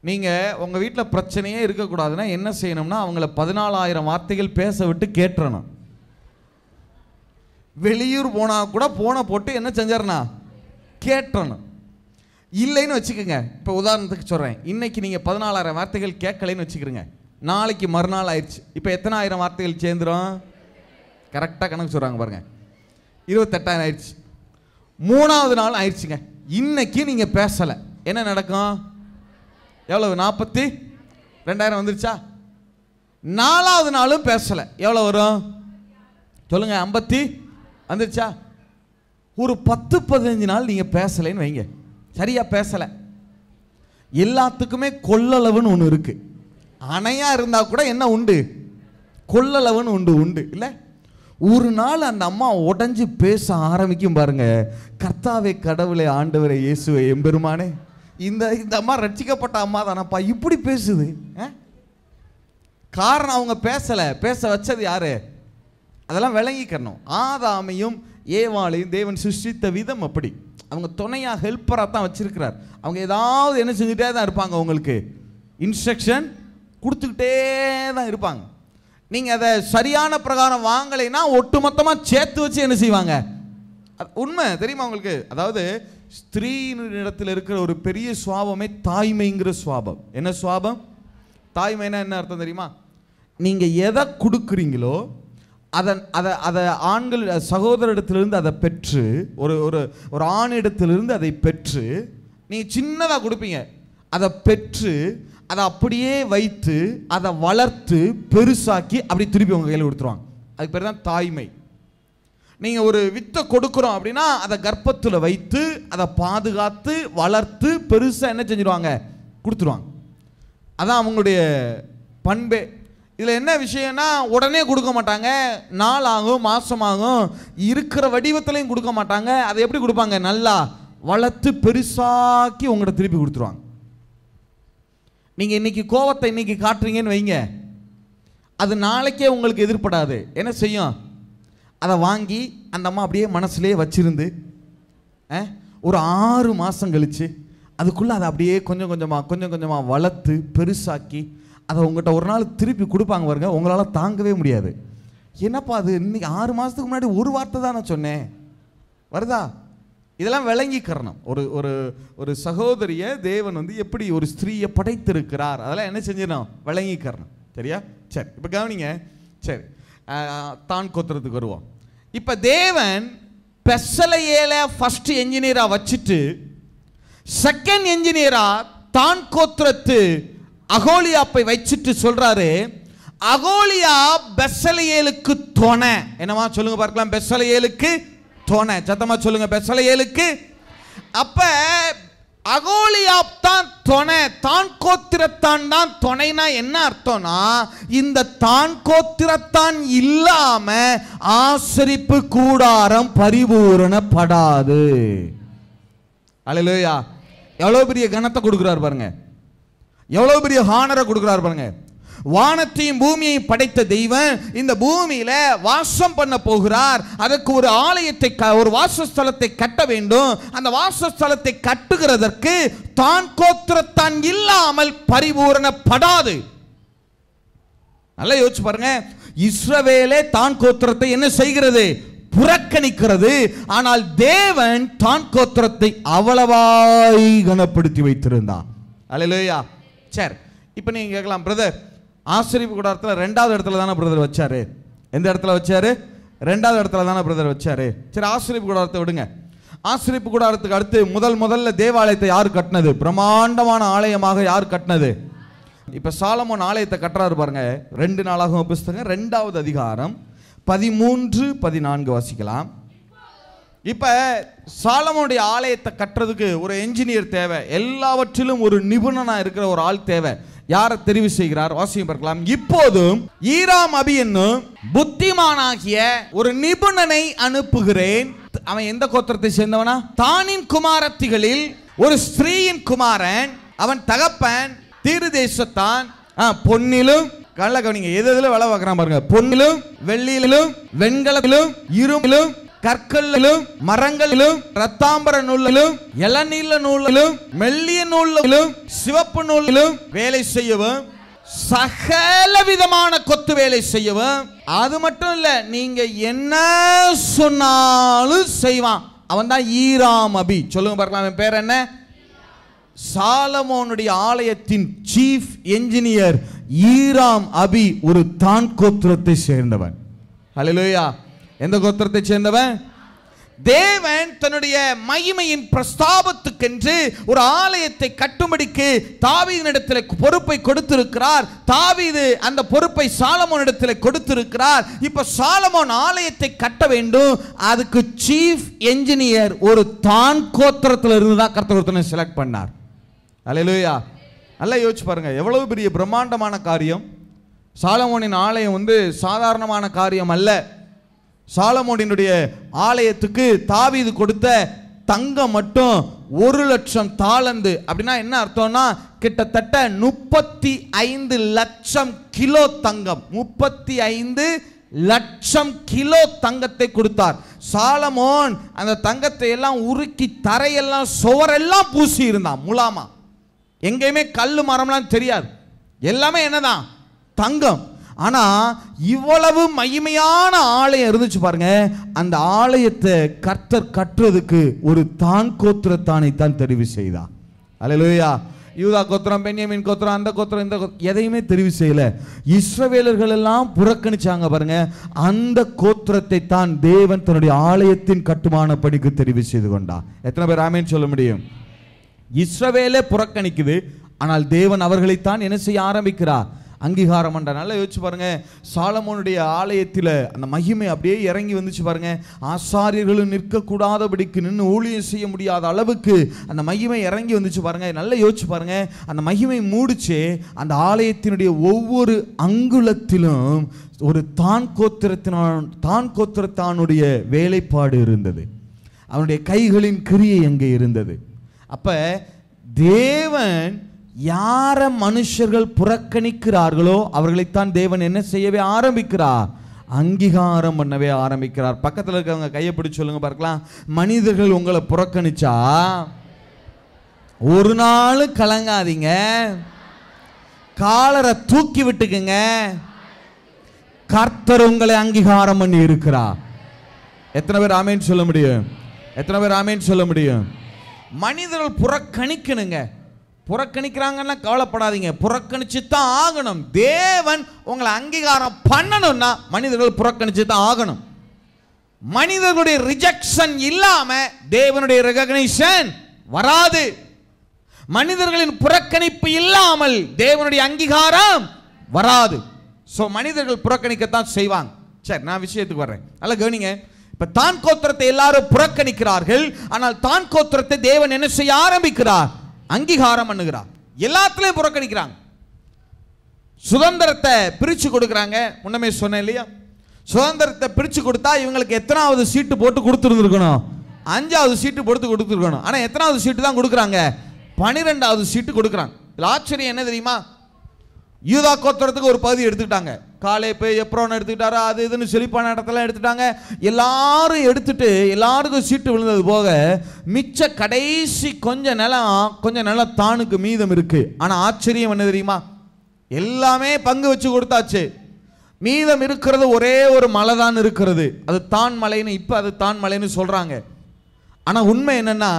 நீங்கள் உங்கள் வீட்டில் பிரச்சனையே இருக்கக்கூடாதுன்னா என்ன செய்யணும்னா அவங்கள பதினாலாயிரம் வார்த்தைகள் பேச விட்டு கேட்டுறணும் வெளியூர் போனால் கூட போனை போட்டு என்ன செஞ்சிடணும் கேட்டுறணும் இல்லைன்னு வச்சுக்கோங்க இப்போ உதாரணத்துக்கு சொல்கிறேன் இன்றைக்கி நீங்கள் பதினாலாயிரம் வார்த்தைகள் கேட்கலைன்னு வச்சுக்கிறோங்க நாளைக்கு மறுநாள் ஆயிடுச்சு இப்போ எத்தனை ஆயிரம் வார்த்தைகள் சேர்ந்துடும் கரெக்டாக கணக்கு சொல்கிறாங்க பாருங்கள் இருபத்தெட்டாயிரம் ஆயிடுச்சு மூணாவது நாள் ஆயிடுச்சுங்க இன்றைக்கி நீங்கள் பேசலை என்ன நடக்கும் எவ்வளவு நாற்பத்தி ரெண்டாயிரம் வந்துருச்சா நாலாவது நாளும் பேசலை எவ்வளோ வரும் சொல்லுங்கள் ஐம்பத்தி வந்துருச்சா ஒரு பத்து பதினஞ்சு நாள் நீங்கள் பேசலைன்னு வைங்க சரியாக பேசலை எல்லாத்துக்குமே கொள்ளளவுன்னு ஒன்று இருக்குது அணையாக இருந்தால் கூட என்ன உண்டு கொள்ளளவுன்னு உண்டு உண்டு இல்லை ஒரு நாள் அந்த அம்மா உடஞ்சி பேச ஆரம்பிக்கும் பாருங்க கர்த்தாவை கடவுளை ஆண்டவரை இயேசுவை எம்பெருமானே இந்த இந்த அம்மா ரட்சிக்கப்பட்ட அம்மா தானப்பா இப்படி பேசுது காரணம் அவங்க பேசலை பேச வச்சது யாரு அதெல்லாம் விளங்கிக்கணும் ஆதாமையும் ஏவாளையும் தேவன் சிருஷ்டித்த விதம் அப்படி அவங்க துணையாக ஹெல்ப்பராக தான் வச்சிருக்கிறார் அவங்க ஏதாவது என்ன செஞ்சுட்டே தான் இருப்பாங்க உங்களுக்கு இன்ஸ்ட்ரக்ஷன் கொடுத்துக்கிட்டே தான் இருப்பாங்க நீங்கள் அதை சரியான பிரகாரம் வாங்கலைன்னா ஒட்டுமொத்தமாக சேர்த்து வச்சு என்ன செய்வாங்க உண்மை தெரியுமா உங்களுக்கு அதாவது இடத்துல இருக்கிற ஒரு பெரிய சுவாபமே தாய்மைங்கிற சுவாபம் என்ன சுவாபம் தாய்மைனா என்ன அர்த்தம் தெரியுமா நீங்கள் எதை கொடுக்குறீங்களோ அதன் அதை அதை ஆண்கள் சகோதரிடத்திலிருந்து அதை பெற்று ஒரு ஒரு ஒரு ஆணிடத்திலிருந்து அதை பெற்று நீங்கள் சின்னதாக கொடுப்பீங்க அதை பெற்று அதை அப்படியே வைத்து அதை வளர்த்து பெருசாக்கி அப்படி திருப்பி உங்கள் கையில் கொடுத்துருவாங்க அதுக்கு பேர் தான் தாய்மை நீங்கள் ஒரு வித்தை கொடுக்குறோம் அப்படின்னா அதை கர்ப்பத்தில் வைத்து அதை பாதுகாத்து வளர்த்து பெருசாக என்ன செஞ்சிருவாங்க கொடுத்துருவாங்க அதான் அவங்களுடைய பண்பே இதில் என்ன விஷயம்னா உடனே கொடுக்க மாட்டாங்க நாள் ஆகும் மாதமாகும் இருக்கிற வடிவத்துலையும் கொடுக்க மாட்டாங்க அதை எப்படி கொடுப்பாங்க நல்லா வளர்த்து பெருசாக்கி உங்கள்கிட்ட திருப்பி கொடுத்துருவாங்க நீங்கள் இன்றைக்கி கோவத்தை இன்றைக்கி காட்டுறீங்கன்னு வைங்க அது நாளைக்கே உங்களுக்கு எதிர்படாது என்ன செய்யும் அதை வாங்கி அந்த அம்மா அப்படியே மனசுலேயே வச்சுருந்து ஒரு ஆறு மாதம் கழித்து அதுக்குள்ளே அதை அப்படியே கொஞ்சம் கொஞ்சமாக கொஞ்சம் கொஞ்சமாக வளர்த்து பெருசாக்கி அதை உங்கள்கிட்ட ஒரு நாள் திருப்பி கொடுப்பாங்க பாருங்க உங்களால் தாங்கவே முடியாது என்னப்பா அது இன்னைக்கு ஆறு மாதத்துக்கு முன்னாடி ஒரு வார்த்தை தான் நான் சொன்னேன் வருதா இதெல்லாம் விளங்கிக்கிறணும் ஒரு ஒரு ஒரு சகோதரியை தேவன் வந்து எப்படி ஒரு ஸ்திரீயை படைத்திருக்கிறார் அதெல்லாம் என்ன செஞ்சிடணும் விளங்கிக்கிறணும் சரியா சரி இப்போ கவனிங்க சரி தான் கொத்துறதுக்கு வருவோம் இப்போ தேவன் பெசலையில ஃபஸ்ட் என்ஜினியராக வச்சுட்டு செகண்ட் என்ஜினியராக தான் கோத்திரத்து அகோலியாப்பை வச்சுட்டு சொல்கிறாரு அகோலியா பெசலையேலுக்கு துணை என்னவா சொல்லுங்க பார்க்கலாம் பெசலையேலுக்கு துணை சத்தமாக சொல்லுங்க பெசலையேலுக்கு அப்போ அகோலியாப் தான் துணை தான் கோத்திரத்தான் தான் துணைனா என்ன அர்த்தம்னா இந்த தான் கோத்திரத்தான் இல்லாம ஆசரிப்பு கூடாரம் பரிபூரணப்படாது அலையிலோயா எவ்வளோ பெரிய கனத்தை கொடுக்குறாரு பாருங்க எவ்வளோ பெரிய ஹானரை கொடுக்குறாரு பாருங்க வானத்தையும் பூமியையும் படைத்த தெய்வம் இந்த பூமியில வாசம் பண்ண போகிறார் அதற்கு ஒரு ஆலயத்தை ஒரு வாசஸ்தலத்தை கட்ட வேண்டும் அந்த வாசஸ்தலத்தை கட்டுகிறதற்கு தான் கோத்திரத்தான் இல்லாமல் பரிபூரணப்படாது நல்லா யோசிச்சு பாருங்க இஸ்ரவேலே தான் கோத்திரத்தை என்ன செய்கிறது புறக்கணிக்கிறது ஆனால் தேவன் தான் கோத்திரத்தை அவ்வளவாய் கனப்படுத்தி வைத்திருந்தான் அலையா சரி இப்போ நீங்கள் கேட்கலாம் பிரதர் ஆசிரியப்பு கூடாரத்தில் ரெண்டாவது இடத்துல தானே பிரதர் வச்சாரு எந்த இடத்துல வச்சாரு ரெண்டாவது இடத்துல தானே பிரதர் வச்சாரு சரி ஆசிரியப்பு கூடாரத்தை விடுங்க ஆசிரியப்பு கூடாரத்துக்கு அடுத்து முதல் முதல்ல தேவாலயத்தை யார் கட்டினது பிரம்மாண்டமான ஆலயமாக யார் கட்டினது இப்போ சாலமோன் ஆலயத்தை கட்டுறாரு பாருங்க ரெண்டு நாளாகவும் புஸ்தகம் ரெண்டாவது அதிகாரம் பதிமூன்று பதினான்கு வாசிக்கலாம் இப்போ சாலமோடைய ஆலயத்தை கட்டுறதுக்கு ஒரு என்ஜினியர் தேவை எல்லாவற்றிலும் ஒரு நிபுணனாக இருக்கிற ஒரு ஆள் தேவை யாரை தெரிவு செய்கிறார் வாசியம் பார்க்கலாம் இப்போதும் ஈராம் அபி என்னும் புத்திமானாகிய ஒரு நிபுணனை அனுப்புகிறேன் அவன் எந்த கோத்திரத்தை சேர்ந்தவனா தானின் குமாரத்திகளில் ஒரு ஸ்திரீயின் குமாரன் அவன் தகப்பன் தீரு தேசத்தான் பொன்னிலும் கள்ள கவனிங்க எது எதுல வேலை பார்க்குறான் பாருங்க பொன்னிலும் வெள்ளியிலும் வெண்கலத்திலும் இரும்பிலும் கற்களிலும் மரங்களிலும் ரத்தாம்பர நூலிலும் இளநீல நூலிலும் மெல்லிய நூலிலும் சிவப்பு நூலிலும் வேலை செய்யவும் சகல விதமான கொத்து வேலை செய்யவும் அது மட்டும் இல்ல நீங்க என்ன சொன்னாலும் செய்வான் அவன் தான் ஈராம் அபி சொல்லுங்க பார்க்கலாம் என் பேர் என்ன சாலமோனுடைய ஆலயத்தின் சீஃப் என்ஜினியர் ஈராம் அபி ஒரு தான் கோத்திரத்தை சேர்ந்தவன் ஹலோ எந்த கோத்திரத்தை சேர்ந்தவன் தேவன் தன்னுடைய மகிமையின் பிரஸ்தாபத்துக்கென்று ஒரு ஆலயத்தை கட்டும்படிக்கு தாவீதினிடத்தில் பொறுப்பை கொடுத்திருக்கிறார் தாவீது அந்த பொறுப்பை சாலமோனிடத்தில் கொடுத்திருக்கிறார் இப்போ சாலமோன் ஆலயத்தை கட்ட வேண்டும் அதுக்கு சீஃப் என்ஜினியர் ஒரு தான் கோத்திரத்தில் இருந்து தான் கர்த்தகத்தனை செலக்ட் பண்ணார் அலையிலோயா நல்லா யோசிச்சு பாருங்க எவ்வளவு பெரிய பிரம்மாண்டமான காரியம் சாலமோனின் ஆலயம் வந்து சாதாரணமான காரியம் அல்ல சாலமோனினுடைய ஆலயத்துக்கு தாவிது கொடுத்த தங்கம் மட்டும் ஒரு லட்சம் தாளந்து அப்படின்னா என்ன அர்த்தம்னா கிட்டத்தட்ட முப்பத்தி ஐந்து லட்சம் கிலோ தங்கம் முப்பத்தி ஐந்து லட்சம் கிலோ தங்கத்தை கொடுத்தார் சாலமோன் அந்த தங்கத்தை எல்லாம் உருக்கி தரையெல்லாம் சுவரெல்லாம் பூசி இருந்தான் முலாமா எங்கேயுமே கல் மரம்லாம் தெரியாது எல்லாமே என்னதான் தங்கம் ஆனால் இவ்வளவு மகிமையான ஆலயம் இருந்துச்சு பாருங்க அந்த ஆலயத்தை கர்த்தர் கட்டுறதுக்கு ஒரு தான் கோத்திரத்தானை தான் தெரிவு செய்தா அலையிலா யூதா கோத்திரம் பென்யமின் கோத்திரம் அந்த கோத்திரம் இந்த எதையுமே தெரிவு செய்யலை இஸ்ரவேலர்கள் எல்லாம் புறக்கணிச்சாங்க பாருங்க அந்த கோத்திரத்தை தான் தேவன் தன்னுடைய ஆலயத்தின் கட்டுமான பணிக்கு தெரிவு செய்து கொண்டா எத்தனை பேர் ஆமேன்னு சொல்ல முடியும் இஸ்ரவேலே புறக்கணிக்குது ஆனால் தேவன் அவர்களைத்தான் என்ன செய்ய ஆரம்பிக்கிறார் அங்கீகாரம் நல்லா யோசிச்சு பாருங்க சாலமோனுடைய ஆலயத்தில் அந்த மகிமை அப்படியே இறங்கி வந்துச்சு பாருங்க ஆசாரியர்களும் நிற்கக்கூடாதபடிக்கு நின்று ஊழியம் செய்ய முடியாத அளவுக்கு அந்த மகிமை இறங்கி வந்துச்சு பாருங்க நல்லா யோசிச்சு பாருங்க அந்த மகிமை மூடிச்சு அந்த ஆலயத்தினுடைய ஒவ்வொரு அங்குலத்திலும் ஒரு தான் கோத்திரத்தினான் தான் கோத்திரத்தானுடைய வேலைப்பாடு இருந்தது அவனுடைய கைகளின் கிரியை அங்கே இருந்தது அப்போ தேவன் யாரை மனுஷர்கள் புறக்கணிக்கிறார்களோ அவர்களைத்தான் தேவன் என்ன செய்யவே ஆரம்பிக்கிறார் அங்கீகாரம் பண்ணவே ஆரம்பிக்கிறார் பக்கத்தில் இருக்கிறவங்க கையை பிடிச்சி சொல்லுங்க பார்க்கலாம் மனிதர்கள் உங்களை புறக்கணிச்சா ஒரு நாள் கலங்காதீங்க காலரை தூக்கி விட்டுக்குங்க கர்த்தர் உங்களை அங்கீகாரம் பண்ணி இருக்கிறா எத்தனை பேர் ஆமேன்னு சொல்ல முடியும் எத்தனை பேர் ஆமேன்னு சொல்ல முடியும் மனிதர்கள் புறக்கணிக்கணுங்க புறக்கணிக்கிறாங்கன்னா கவலைப்படாதீங்க புறக்கணிச்சு தான் ஆகணும் தேவன் உங்களை அங்கீகாரம் பண்ணணும்னா மனிதர்கள் புறக்கணிச்சு தான் ஆகணும் மனிதர்களுடைய ரிஜெக்ஷன் இல்லாம தேவனுடைய ரெகக்னிஷன் வராது மனிதர்களின் புறக்கணிப்பு இல்லாமல் தேவனுடைய அங்கீகாரம் வராது ஸோ மனிதர்கள் புறக்கணிக்கத்தான் செய்வாங்க சரி நான் விஷயத்துக்கு வர்றேன் நல்லா கவனிங்க இப்போ தான் கோத்திரத்தை எல்லாரும் புறக்கணிக்கிறார்கள் ஆனால் தான் கோத்திரத்தை தேவன் என்ன செய்ய ஆரம்பிக்கிறார் அங்கீகாரம் பண்ணுகிறா எல்லாத்துலேயும் புறக்கணிக்கிறாங்க சுதந்திரத்தை பிரித்து கொடுக்குறாங்க முன்னமே சொன்னேன் இல்லையா சுதந்திரத்தை பிரித்து கொடுத்தா இவங்களுக்கு எத்தனாவது சீட்டு போட்டு கொடுத்துருந்துருக்கணும் அஞ்சாவது சீட்டு போட்டு கொடுத்துருக்கணும் ஆனால் எத்தனாவது சீட்டு தான் கொடுக்குறாங்க பன்னிரெண்டாவது சீட்டு கொடுக்குறாங்க இதில் ஆச்சரியம் என்ன தெரியுமா யூதா கோத்திரத்துக்கு ஒரு பகுதி எடுத்துக்கிட்டாங்க காலே போய் எப்ரோன் எடுத்துக்கிட்டாரோ அது இதுன்னு செழிப்பான இடத்தெல்லாம் எடுத்துட்டாங்க எல்லாரும் எடுத்துட்டு எல்லாருக்கும் சீட்டு விழுந்தது போக மிச்ச கடைசி கொஞ்சம் நிலம் கொஞ்சம் நிலம் தானுக்கு மீதம் இருக்குது ஆனால் ஆச்சரியம் என்ன தெரியுமா எல்லாமே பங்கு வச்சு கொடுத்தாச்சு மீதம் இருக்கிறது ஒரே ஒரு மலை தான் இருக்கிறது அது தான் மலைன்னு இப்போ அது தான் மலைன்னு சொல்கிறாங்க ஆனால் உண்மை என்னென்னா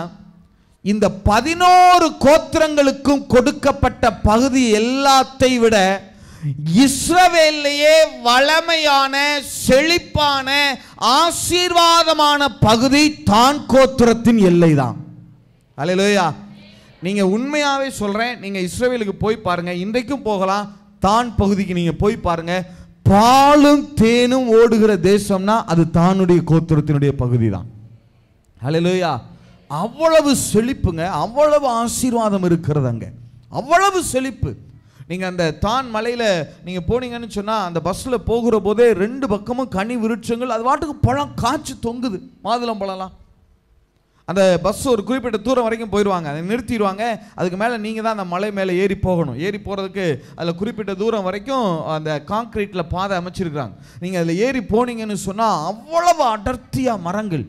இந்த பதினோரு கோத்திரங்களுக்கும் கொடுக்கப்பட்ட பகுதி எல்லாத்தை விட இஸ்ரவேல்லையே வளமையான செழிப்பான ஆசீர்வாதமான பகுதி தான் கோத்திரத்தின் எல்லை தான் அலையிலோயா நீங்கள் உண்மையாகவே சொல்கிறேன் நீங்கள் இஸ்ரேவேலுக்கு போய் பாருங்கள் இன்றைக்கும் போகலாம் தான் பகுதிக்கு நீங்கள் போய் பாருங்கள் பாலும் தேனும் ஓடுகிற தேசம்னா அது தானுடைய கோத்திரத்தினுடைய பகுதி தான் அலையிலோயா அவ்வளவு செழிப்புங்க அவ்வளவு ஆசீர்வாதம் இருக்கிறது அங்கே அவ்வளவு செழிப்பு நீங்கள் அந்த தான் மலையில் நீங்கள் போனீங்கன்னு சொன்னால் அந்த பஸ்ஸில் போகிற போதே ரெண்டு பக்கமும் கனி விருட்சங்கள் அது வாட்டுக்கு பழம் காய்ச்சி தொங்குது மாதுளம் பழம்லாம் அந்த பஸ் ஒரு குறிப்பிட்ட தூரம் வரைக்கும் போயிடுவாங்க அதை நிறுத்திடுவாங்க அதுக்கு மேலே நீங்கள் தான் அந்த மலை மேலே ஏறி போகணும் ஏறி போகிறதுக்கு அதில் குறிப்பிட்ட தூரம் வரைக்கும் அந்த காங்கிரீட்டில் பாதை அமைச்சிருக்கிறாங்க நீங்கள் அதில் ஏறி போனீங்கன்னு சொன்னால் அவ்வளவு அடர்த்தியாக மரங்கள்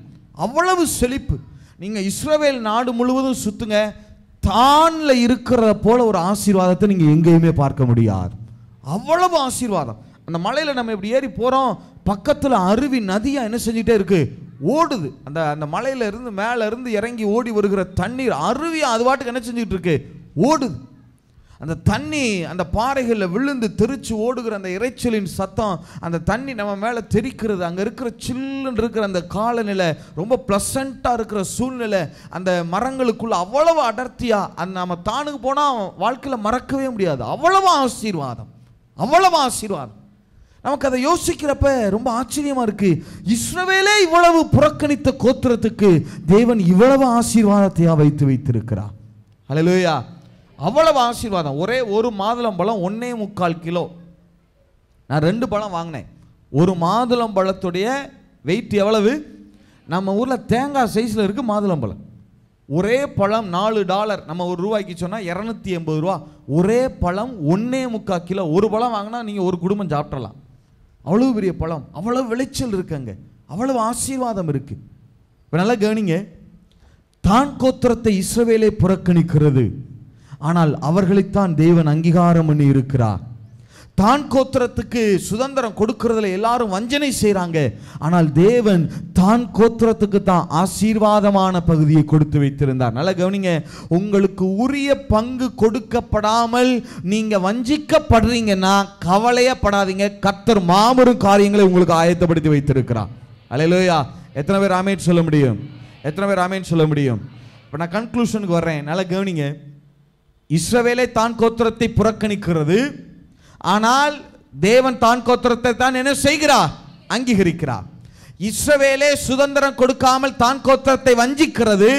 அவ்வளவு செழிப்பு நீங்கள் இஸ்ரவேல் நாடு முழுவதும் சுற்றுங்க தானில் இருக்கிறத போல ஒரு ஆசீர்வாதத்தை நீங்கள் எங்கேயுமே பார்க்க முடியாது அவ்வளவு ஆசீர்வாதம் அந்த மலையில் நம்ம இப்படி ஏறி போகிறோம் பக்கத்தில் அருவி நதியாக என்ன செஞ்சுட்டே இருக்குது ஓடுது அந்த அந்த மலையில இருந்து இறங்கி ஓடி வருகிற தண்ணீர் அருவியாக அது பாட்டுக்கு என்ன செஞ்சுட்டு இருக்கு ஓடுது அந்த தண்ணி அந்த பாறைகளில் விழுந்து தெரிச்சு ஓடுகிற அந்த இறைச்சலின் சத்தம் அந்த தண்ணி நம்ம மேலே தெரிக்கிறது அங்கே இருக்கிற சில்லுன்னு இருக்கிற அந்த காலநிலை ரொம்ப ப்ளசண்ட்டாக இருக்கிற சூழ்நிலை அந்த மரங்களுக்குள்ள அவ்வளவு அடர்த்தியாக அந்த நம்ம தானுக்கு போனால் வாழ்க்கையில் மறக்கவே முடியாது அவ்வளவு ஆசீர்வாதம் அவ்வளவு ஆசீர்வாதம் நமக்கு அதை யோசிக்கிறப்ப ரொம்ப ஆச்சரியமாக இருக்கு இஸ்ரவேலே இவ்வளவு புறக்கணித்த கோத்திரத்துக்கு தேவன் இவ்வளவு ஆசீர்வாதத்தையா வைத்து வைத்திருக்கிறார் அலையா அவ்வளவு ஆசீர்வாதம் ஒரே ஒரு மாதுளம் பழம் ஒன்னே முக்கால் கிலோ நான் ரெண்டு பழம் வாங்கினேன் ஒரு மாதுளம் பழத்துடைய வெயிட் எவ்வளவு நம்ம ஊரில் தேங்காய் சைஸில் இருக்குது மாதுளம் பழம் ஒரே பழம் நாலு டாலர் நம்ம ஒரு ரூபாய்க்கு சொன்னால் இரநூத்தி எண்பது ரூபா ஒரே பழம் ஒன்றே முக்கால் கிலோ ஒரு பழம் வாங்கினா நீங்கள் ஒரு குடும்பம் சாப்பிடலாம் அவ்வளோ பெரிய பழம் அவ்வளோ விளைச்சல் இருக்குங்க அவ்வளோ ஆசீர்வாதம் இருக்குது இப்போ நல்லா கவனிங்க தான் கோத்திரத்தை இஸ்ரவேலே புறக்கணிக்கிறது ஆனால் அவர்களைத்தான் தேவன் அங்கீகாரம் பண்ணி இருக்கிறார் தான் கோத்திரத்துக்கு சுதந்திரம் கொடுக்கறதுல எல்லாரும் வஞ்சனை செய்கிறாங்க ஆனால் தேவன் தான் கோத்திரத்துக்கு தான் ஆசீர்வாதமான பகுதியை கொடுத்து வைத்திருந்தார் நல்ல கவனிங்க உங்களுக்கு உரிய பங்கு கொடுக்கப்படாமல் நீங்கள் வஞ்சிக்கப்படுறீங்கன்னா கவலையப்படாதீங்க கத்தர் மாபெரும் காரியங்களை உங்களுக்கு ஆயத்தப்படுத்தி வைத்திருக்கிறார் அலையிலோயா எத்தனை பேர் ராமேன்னு சொல்ல முடியும் எத்தனை பேர் ராமேன்னு சொல்ல முடியும் இப்போ நான் கன்க்ளூஷனுக்கு வர்றேன் நல்லா கவனிங்க இஸ்ரவேலை தான் கோத்திரத்தை புறக்கணிக்கிறது ஆனால் தேவன் தான் கோத்திரத்தை தான் என்ன செய்கிறார் அங்கீகரிக்கிறார் இஸ்ரவேலே சுதந்திரம் கொடுக்காமல் தான் கோத்திரத்தை வஞ்சிக்கிறது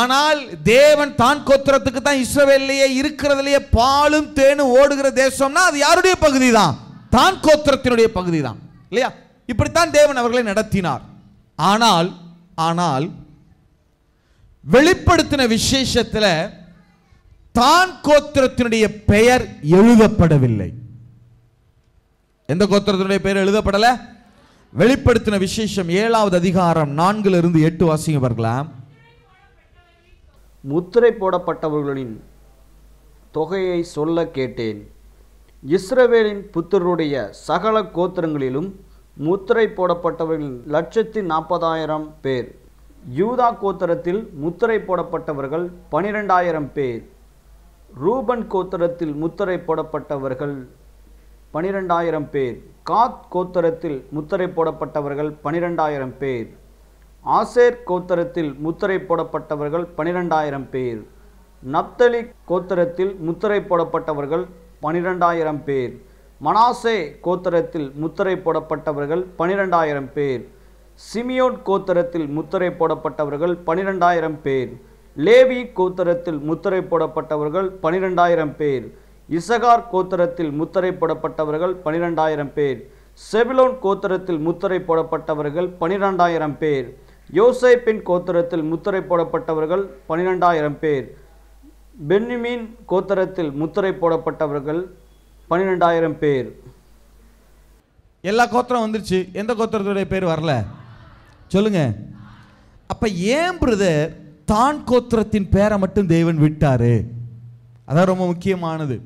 ஆனால் தேவன் தான் கோத்திரத்துக்கு தான் இஸ்ரவேலையே இருக்கிறதுலையே பாலும் தேனும் ஓடுகிற தேசம்னா அது யாருடைய பகுதி தான் தான் கோத்திரத்தினுடைய பகுதி தான் இல்லையா இப்படித்தான் தேவன் அவர்களை நடத்தினார் ஆனால் ஆனால் வெளிப்படுத்தின விசேஷத்தில் தான் கோத்திரத்தினுடைய பெயர் எழுதப்படவில்லை எந்த கோத்திரத்தினுடைய பெயர் எழுதப்படலை வெளிப்படுத்தின விசேஷம் ஏழாவது அதிகாரம் நான்குல இருந்து எட்டு வாசிங்க பார்க்கலாம் முத்திரை போடப்பட்டவர்களின் தொகையை சொல்ல கேட்டேன் இஸ்ரவேலின் புத்தருடைய சகல கோத்திரங்களிலும் முத்திரை போடப்பட்டவர்களின் லட்சத்தி நாற்பதாயிரம் பேர் யூதா கோத்திரத்தில் முத்திரை போடப்பட்டவர்கள் பனிரெண்டாயிரம் பேர் ரூபன் கோத்தரத்தில் முத்திரை போடப்பட்டவர்கள் பனிரெண்டாயிரம் பேர் காத் கோத்தரத்தில் முத்திரை போடப்பட்டவர்கள் பனிரெண்டாயிரம் பேர் ஆசேர் கோத்தரத்தில் முத்திரை போடப்பட்டவர்கள் பனிரெண்டாயிரம் பேர் நப்தலி கோத்தரத்தில் முத்திரை போடப்பட்டவர்கள் பனிரெண்டாயிரம் பேர் மனாசே கோத்தரத்தில் முத்திரை போடப்பட்டவர்கள் பனிரெண்டாயிரம் பேர் சிமியோன் கோத்தரத்தில் முத்திரை போடப்பட்டவர்கள் பனிரெண்டாயிரம் பேர் லேவி கோத்தரத்தில் முத்திரை போடப்பட்டவர்கள் பனிரெண்டாயிரம் பேர் இசகார் கோத்தரத்தில் முத்திரை போடப்பட்டவர்கள் பனிரெண்டாயிரம் பேர் செபிலோன் கோத்தரத்தில் முத்திரை போடப்பட்டவர்கள் பனிரெண்டாயிரம் பேர் யோசைப்பின் கோத்தரத்தில் முத்திரை போடப்பட்டவர்கள் பனிரெண்டாயிரம் பேர் பென்னிமீன் கோத்தரத்தில் முத்திரை போடப்பட்டவர்கள் பன்னிரெண்டாயிரம் பேர் எல்லா கோத்திரம் வந்துருச்சு எந்த கோத்திரத்துடைய பேர் வரல சொல்லுங்க அப்போ ஏன் பிரதர் தான் கோத்திரத்தின் பேரை மட்டும் தேவன் விட்டாரு அதான் ரொம்ப முக்கியமானது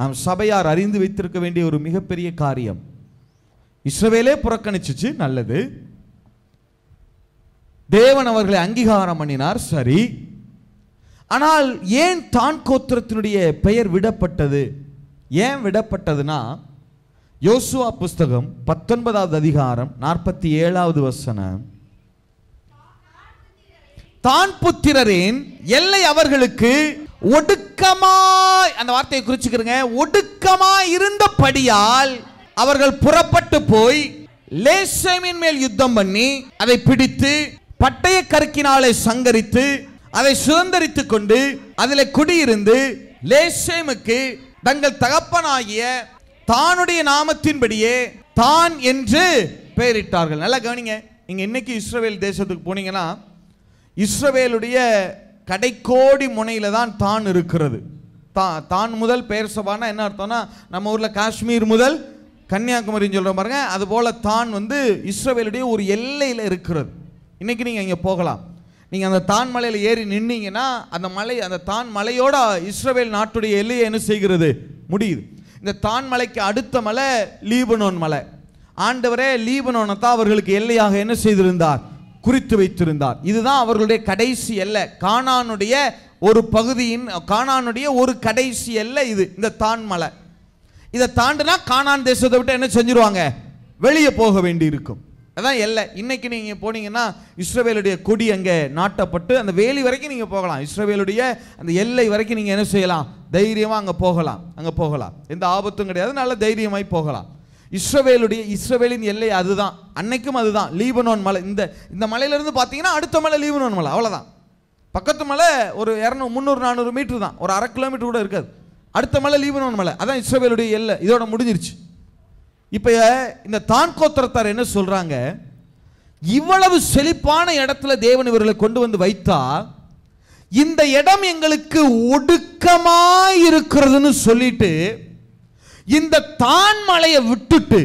நாம் சபையார் அறிந்து வைத்திருக்க வேண்டிய ஒரு மிகப்பெரிய காரியம் இஸ்ரவேலே புறக்கணிச்சிச்சு நல்லது தேவன் அவர்களை அங்கீகாரம் பண்ணினார் சரி ஆனால் ஏன் தான் கோத்திரத்தினுடைய பெயர் விடப்பட்டது ஏன் விடப்பட்டதுன்னா யோசுவா புஸ்தகம் பத்தொன்பதாவது அதிகாரம் நாற்பத்தி ஏழாவது வசனம் தான் புத்திரரின் எல்லை அவர்களுக்கு ஒடுக்கமாய் அந்த வார்த்தையை குறிச்சுக்கிறங்க ஒடுக்கமாய் இருந்தபடியால் அவர்கள் புறப்பட்டு போய் லேசேமின் மேல் யுத்தம் பண்ணி அதை பிடித்து பட்டய கருக்கினாலே சங்கரித்து அதை சுதந்திரித்து கொண்டு அதில் குடியிருந்து லேசேமுக்கு தங்கள் தகப்பனாகிய தானுடைய நாமத்தின்படியே தான் என்று பெயரிட்டார்கள் நல்லா கவனிங்க நீங்கள் இன்னைக்கு இஸ்ரேல் தேசத்துக்கு போனீங்கன்னா இஸ்ரவேலுடைய கடைக்கோடி முனையில் தான் தான் இருக்கிறது தான் தான் முதல் பெயர் சபானா என்ன அர்த்தம்னா நம்ம ஊரில் காஷ்மீர் முதல் கன்னியாகுமரின்னு சொல்கிற பாருங்க அதுபோல் தான் வந்து இஸ்ரவேலுடைய ஒரு எல்லையில் இருக்கிறது இன்றைக்கி நீங்கள் இங்கே போகலாம் நீங்கள் அந்த தான் மலையில் ஏறி நின்னீங்கன்னா அந்த மலை அந்த தான் மலையோட இஸ்ரவேல் நாட்டுடைய எல்லையை என்ன செய்கிறது முடியுது இந்த தான் மலைக்கு அடுத்த மலை லீபனோன் மலை ஆண்டவரே லீபனோனை தான் அவர்களுக்கு எல்லையாக என்ன செய்திருந்தார் குறித்து வைத்திருந்தார் இதுதான் அவர்களுடைய கடைசி அல்ல காணானுடைய ஒரு பகுதியின் காணானுடைய ஒரு கடைசி அல்ல இது இந்த தான்மலை இதை தாண்டினா காணான் தேசத்தை விட்டு என்ன செஞ்சிருவாங்க வெளியே போக வேண்டி இருக்கும் அதான் எல்லை இன்னைக்கு நீங்கள் போனீங்கன்னா இஸ்ரவேலுடைய கொடி அங்கே நாட்டப்பட்டு அந்த வேலி வரைக்கும் நீங்கள் போகலாம் இஸ்ரவேலுடைய அந்த எல்லை வரைக்கும் நீங்கள் என்ன செய்யலாம் தைரியமாக அங்கே போகலாம் அங்கே போகலாம் எந்த ஆபத்தும் கிடையாது நல்ல தைரியமாய் போகலாம் இஸ்ரவேலுடைய இஸ்ரவேலின் எல்லை அதுதான் அன்னைக்கும் அதுதான் லீபனோன் மலை இந்த இந்த மலையிலேருந்து பார்த்தீங்கன்னா அடுத்த மலை லீபனோன் மலை அவ்வளோதான் பக்கத்து மலை ஒரு இரநூ முந்நூறு நானூறு மீட்ரு தான் ஒரு அரை கிலோமீட்டர் கூட இருக்காது அடுத்த மலை லீபனோன் மலை அதான் இஸ்ரவேலுடைய எல்லை இதோட முடிஞ்சிருச்சு இப்போ இந்த தான் கோத்திரத்தார் என்ன சொல்கிறாங்க இவ்வளவு செழிப்பான இடத்துல தேவன் இவர்களை கொண்டு வந்து வைத்தா இந்த இடம் எங்களுக்கு ஒடுக்கமாக இருக்கிறதுன்னு சொல்லிட்டு இந்த தான் மலையை விட்டுட்டு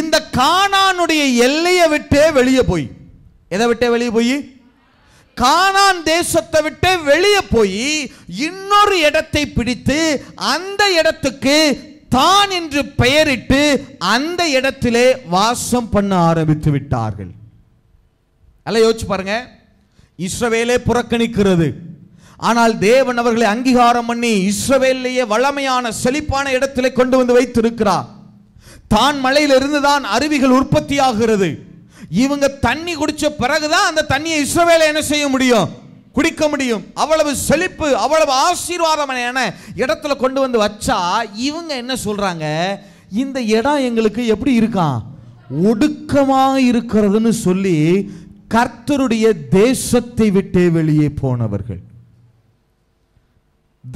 இந்த கானானுடைய எல்லையை விட்டே வெளியே போய் எதை விட்டே வெளியே போய் கானான் தேசத்தை விட்டு வெளியே போய் இன்னொரு இடத்தை பிடித்து அந்த இடத்துக்கு தான் என்று பெயரிட்டு அந்த இடத்திலே வாசம் பண்ண ஆரம்பித்து விட்டார்கள் அல்ல யோசிச்சு பாருங்க இஸ்ரவேலே புறக்கணிக்கிறது ஆனால் தேவன் அவர்களை அங்கீகாரம் பண்ணி இஸ்ரவேலிலேயே வளமையான செழிப்பான இடத்திலே கொண்டு வந்து வைத்திருக்கிறார் தான் மலையிலிருந்து தான் அருவிகள் உற்பத்தி ஆகிறது இவங்க தண்ணி குடிச்ச பிறகுதான் அந்த தண்ணியை இஸ்ரவேலை என்ன செய்ய முடியும் குடிக்க முடியும் அவ்வளவு செழிப்பு அவ்வளவு ஆசீர்வாதம் இடத்துல கொண்டு வந்து வச்சா இவங்க என்ன சொல்றாங்க இந்த இடம் எங்களுக்கு எப்படி இருக்கான் ஒடுக்கமாக இருக்கிறதுன்னு சொல்லி கர்த்தருடைய தேசத்தை விட்டு வெளியே போனவர்கள்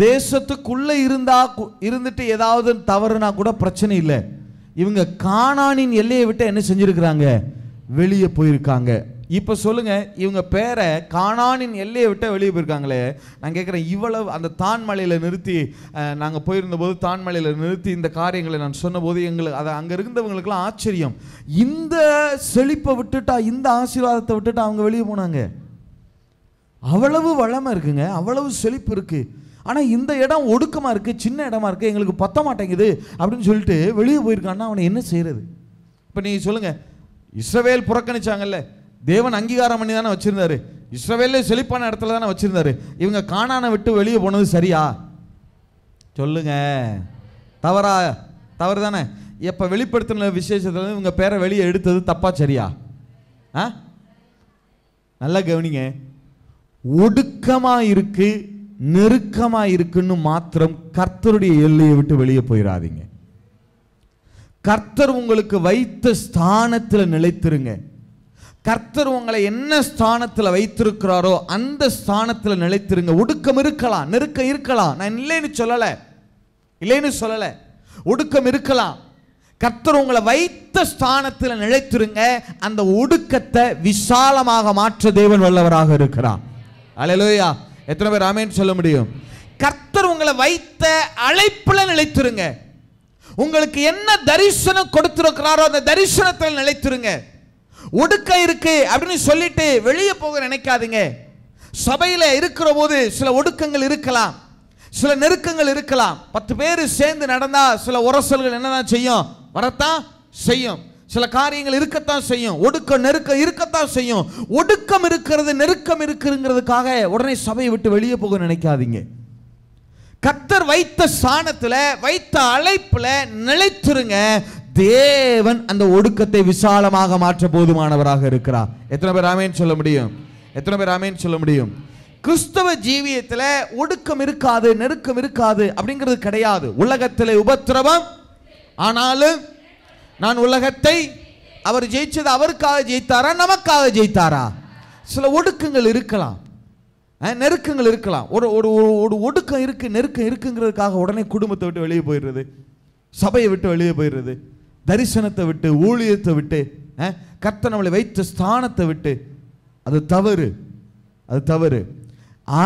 தேசத்துக்குள்ளே இருந்தா இருந்துட்டு ஏதாவது தவறுனா கூட பிரச்சனை இல்லை இவங்க காணானின் எல்லையை விட்டு என்ன செஞ்சிருக்கிறாங்க வெளியே போயிருக்காங்க இப்போ சொல்லுங்க இவங்க பேரை காணானின் எல்லையை விட்டு வெளியே போயிருக்காங்களே நான் கேட்குறேன் இவ்வளவு அந்த தான்மலையில் நிறுத்தி நாங்கள் போயிருந்தபோது தான்மலையில் நிறுத்தி இந்த காரியங்களை நான் சொன்னபோது எங்களுக்கு அதை அங்கே இருந்தவங்களுக்குலாம் ஆச்சரியம் இந்த செழிப்பை விட்டுட்டா இந்த ஆசீர்வாதத்தை விட்டுட்டா அவங்க வெளியே போனாங்க அவ்வளவு வளமை இருக்குங்க அவ்வளவு செழிப்பு இருக்குது ஆனால் இந்த இடம் ஒடுக்கமாக இருக்குது சின்ன இடமா இருக்குது எங்களுக்கு பத்த மாட்டேங்குது அப்படின்னு சொல்லிட்டு வெளியே போயிருக்கான்னா அவனை என்ன செய்கிறது இப்போ நீங்கள் சொல்லுங்கள் இஸ்ரவேல் புறக்கணிச்சாங்கல்ல தேவன் அங்கீகாரம் பண்ணி தானே வச்சுருந்தாரு இஸ்ரவேலே செழிப்பான இடத்துல தானே வச்சுருந்தாரு இவங்க காணான விட்டு வெளியே போனது சரியா சொல்லுங்க தவறா தவறு தானே எப்போ வெளிப்படுத்தின விசேஷத்தில் இவங்க பேரை வெளியே எடுத்தது தப்பா சரியா ஆ நல்லா கவனிங்க ஒடுக்கமாக இருக்குது நெருக்கமாக இருக்குன்னு மாத்திரம் கர்த்தருடைய எல்லையை விட்டு வெளியே போயிடாதீங்க கர்த்தர் உங்களுக்கு வைத்த ஸ்தானத்தில் நிலைத்திருங்க கர்த்தர் உங்களை என்ன ஸ்தானத்தில் வைத்திருக்கிறாரோ அந்த ஸ்தானத்தில் நிலைத்திருங்க ஒடுக்கம் இருக்கலாம் நெருக்கம் இருக்கலாம் நான் இல்லைன்னு சொல்லலை இல்லைன்னு சொல்லலை ஒடுக்கம் இருக்கலாம் கர்த்தர் உங்களை வைத்த ஸ்தானத்தில் நிலைத்திருங்க அந்த ஒடுக்கத்தை விசாலமாக மாற்ற தேவன் வல்லவராக இருக்கிறான் அலையலோயா எத்தனை பேர் ஆமேன்னு சொல்ல முடியும் கர்த்தர் உங்களை வைத்த அழைப்பில் நிலைத்திருங்க உங்களுக்கு என்ன தரிசனம் கொடுத்திருக்கிறாரோ அந்த தரிசனத்தில் நிலைத்திருங்க ஒடுக்க இருக்கு அப்படின்னு சொல்லிட்டு வெளியே போக நினைக்காதுங்க சபையில் இருக்கிற போது சில ஒடுக்கங்கள் இருக்கலாம் சில நெருக்கங்கள் இருக்கலாம் பத்து பேர் சேர்ந்து நடந்தால் சில உரசல்கள் என்னதான் செய்யும் வரத்தான் செய்யும் சில காரியங்கள் இருக்கத்தான் செய்யும் ஒடுக்க நெருக்க இருக்கத்தான் செய்யும் ஒடுக்கம் இருக்கிறது நெருக்கம் இருக்குங்கிறதுக்காக உடனே சபையை விட்டு வெளியே போக நினைக்காதீங்க கத்தர் வைத்த சாணத்தில் வைத்த அழைப்பில் நிலைத்திருங்க தேவன் அந்த ஒடுக்கத்தை விசாலமாக மாற்ற போதுமானவராக இருக்கிறார் எத்தனை பேர் ராமேன்னு சொல்ல முடியும் எத்தனை பேர் ராமேன்னு சொல்ல முடியும் கிறிஸ்தவ ஜீவியத்தில் ஒடுக்கம் இருக்காது நெருக்கம் இருக்காது அப்படிங்கிறது கிடையாது உலகத்தில் உபத்திரவம் ஆனாலும் நான் உலகத்தை அவர் ஜெயிச்சது அவருக்காக ஜெயித்தாரா நமக்காக ஜெயித்தாரா சில ஒடுக்கங்கள் இருக்கலாம் நெருக்கங்கள் இருக்கலாம் ஒரு ஒரு ஒரு ஒடுக்கம் இருக்குது நெருக்கம் இருக்குங்கிறதுக்காக உடனே குடும்பத்தை விட்டு வெளியே போயிடுறது சபையை விட்டு வெளியே போயிடுறது தரிசனத்தை விட்டு ஊழியத்தை விட்டு கர்த்தனவளை நம்மளை வைத்த ஸ்தானத்தை விட்டு அது தவறு அது தவறு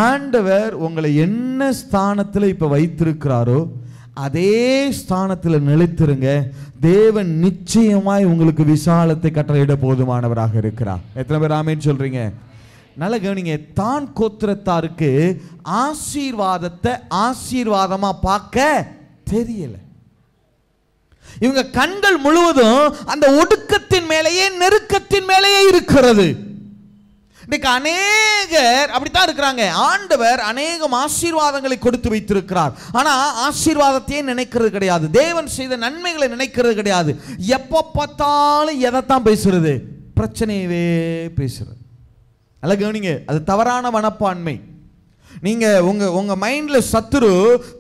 ஆண்டவர் உங்களை என்ன ஸ்தானத்தில் இப்போ வைத்திருக்கிறாரோ அதே ஸ்தானத்தில் நிலைத்திருங்க தேவன் நிச்சயமாய் உங்களுக்கு விசாலத்தை கட்டளையிட போதுமானவராக இருக்கிறார் எத்தனை பேர் ஆமேன்னு சொல்றீங்க நல்ல கவனிங்க தான் கோத்திரத்தாருக்கு ஆசீர்வாதத்தை ஆசீர்வாதமா பார்க்க தெரியல இவங்க கண்கள் முழுவதும் அந்த ஒடுக்கத்தின் மேலேயே நெருக்கத்தின் மேலேயே இருக்கிறது இன்னைக்கு அநேகர் அப்படித்தான் இருக்கிறாங்க ஆண்டவர் அநேகம் ஆசீர்வாதங்களை கொடுத்து வைத்திருக்கிறார் ஆனால் ஆசீர்வாதத்தையே நினைக்கிறது கிடையாது தேவன் செய்த நன்மைகளை நினைக்கிறது கிடையாது எப்போ பார்த்தாலும் எதைத்தான் பேசுறது பிரச்சனையவே பேசுறது அல்ல கவனிங்க அது தவறான மனப்பான்மை நீங்கள் உங்கள் உங்கள் மைண்டில் சத்துரு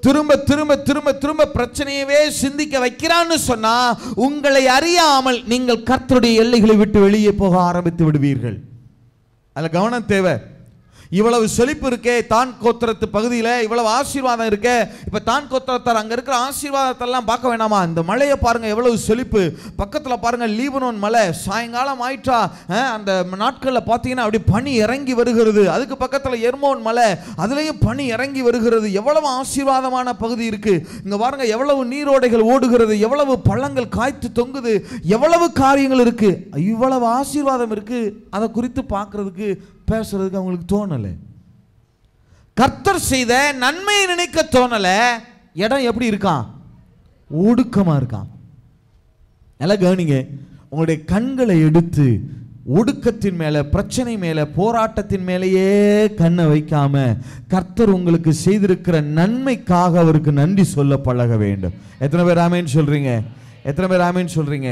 திரும்ப திரும்ப திரும்ப திரும்ப பிரச்சனையவே சிந்திக்க வைக்கிறான்னு சொன்னால் உங்களை அறியாமல் நீங்கள் கர்த்தருடைய எல்லைகளை விட்டு வெளியே போக ஆரம்பித்து விடுவீர்கள் அதில் கவனம் தேவை இவ்வளவு செழிப்பு இருக்கே தான் கோத்திரத்து பகுதியில் இவ்வளவு ஆசீர்வாதம் இருக்கே இப்போ தான் கோத்திரத்தார் அங்கே இருக்கிற ஆசீர்வாதத்தெல்லாம் பார்க்க வேணாமா இந்த மலையை பாருங்கள் எவ்வளவு செழிப்பு பக்கத்தில் பாருங்கள் லீபனோன் மலை சாயங்காலம் ஆயிட்டா அந்த நாட்களில் பார்த்தீங்கன்னா அப்படி பனி இறங்கி வருகிறது அதுக்கு பக்கத்தில் எர்மோன் மலை அதுலேயும் பனி இறங்கி வருகிறது எவ்வளவு ஆசீர்வாதமான பகுதி இருக்குது இங்கே பாருங்கள் எவ்வளவு நீரோடைகள் ஓடுகிறது எவ்வளவு பள்ளங்கள் காய்த்து தொங்குது எவ்வளவு காரியங்கள் இருக்குது இவ்வளவு ஆசீர்வாதம் இருக்குது அதை குறித்து பார்க்குறதுக்கு பேசுறதுக்கு அவங்களுக்கு தோணலை கர்த்தர் செய்த நன்மையை நினைக்க தோணலை இடம் எப்படி இருக்கான் ஒடுக்கமாக இருக்கான் நல்லா கவனிங்க உங்களுடைய கண்களை எடுத்து ஒடுக்கத்தின் மேலே பிரச்சனை மேலே போராட்டத்தின் மேலேயே கண்ணை வைக்காம கர்த்தர் உங்களுக்கு செய்திருக்கிற நன்மைக்காக அவருக்கு நன்றி சொல்ல பழக வேண்டும் எத்தனை பேர் ஆமேன்னு சொல்கிறீங்க எத்தனை பேர் ஆமேன்னு சொல்கிறீங்க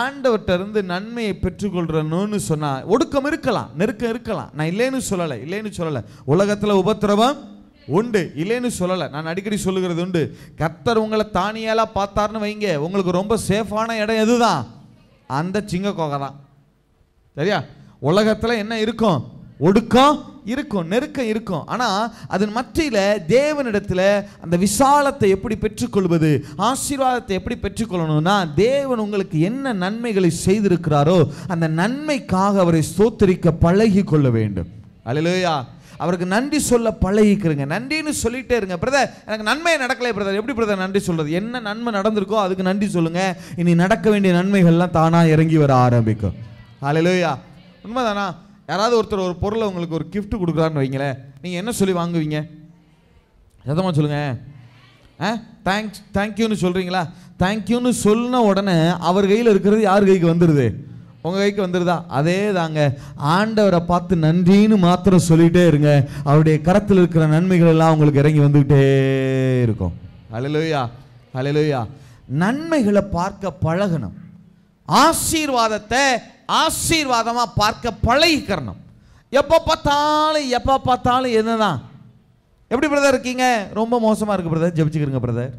ஆண்டவர்கிட்ட இருந்து நன்மையை பெற்றுக்கொள்றணும்னு சொன்னால் ஒடுக்கம் இருக்கலாம் நெருக்கம் இருக்கலாம் நான் இல்லைன்னு சொல்லலை இல்லைன்னு சொல்லலை உலகத்தில் உபத்திரவம் உண்டு இல்லைன்னு சொல்லலை நான் அடிக்கடி சொல்லுகிறது உண்டு கர்த்தர் உங்களை தானியாலாக பார்த்தாருன்னு வைங்க உங்களுக்கு ரொம்ப சேஃபான இடம் எதுதான் அந்த சிங்க தான் சரியா உலகத்தில் என்ன இருக்கும் ஒடுக்கம் இருக்கும் நெருக்கம் இருக்கும் ஆனால் அதன் மத்தியில் தேவனிடத்தில் அந்த விசாலத்தை எப்படி பெற்றுக்கொள்வது ஆசீர்வாதத்தை எப்படி பெற்றுக்கொள்ளணும்னா தேவன் உங்களுக்கு என்ன நன்மைகளை செய்திருக்கிறாரோ அந்த நன்மைக்காக அவரை சோத்தரிக்க பழகி கொள்ள வேண்டும் அலையிலோயா அவருக்கு நன்றி சொல்ல பழகிக்கிறங்க நன்றின்னு சொல்லிட்டே இருங்க பிரதர் எனக்கு நன்மையை நடக்கலை பிரதர் எப்படி பிரதர் நன்றி சொல்கிறது என்ன நன்மை நடந்திருக்கோ அதுக்கு நன்றி சொல்லுங்கள் இனி நடக்க வேண்டிய நன்மைகள்லாம் தானாக இறங்கி வர ஆரம்பிக்கும் அலையா உண்மைதானா யாராவது ஒருத்தர் ஒரு பொருளை உங்களுக்கு ஒரு கிஃப்ட் கொடுக்குறான்னு வைங்களேன் நீங்கள் என்ன சொல்லி வாங்குவீங்க சத்தமாக சொல்லுங்கள் ஆ தேங்க்ஸ் தேங்க்யூன்னு சொல்கிறீங்களா தேங்க்யூன்னு சொன்ன உடனே அவர் கையில் இருக்கிறது யார் கைக்கு வந்துடுது உங்கள் கைக்கு வந்துடுதா அதே தாங்க ஆண்டவரை பார்த்து நன்றின்னு மாத்திரம் சொல்லிகிட்டே இருங்க அவருடைய கரத்தில் இருக்கிற நன்மைகள் எல்லாம் உங்களுக்கு இறங்கி வந்துக்கிட்டே இருக்கும் அலையிலோயா அலையிலோயா நன்மைகளை பார்க்க பழகணும் ஆசீர்வாதத்தை ஆசீர்வாதமாக பார்க்க பழகிக்கிறணும் எப்போ பார்த்தாலும் எப்போ பார்த்தாலும் என்னதான் எப்படி பிரதர் இருக்கீங்க ரொம்ப மோசமாக இருக்குது பிரதர் ஜெபிச்சுக்கிறங்க பிரதர்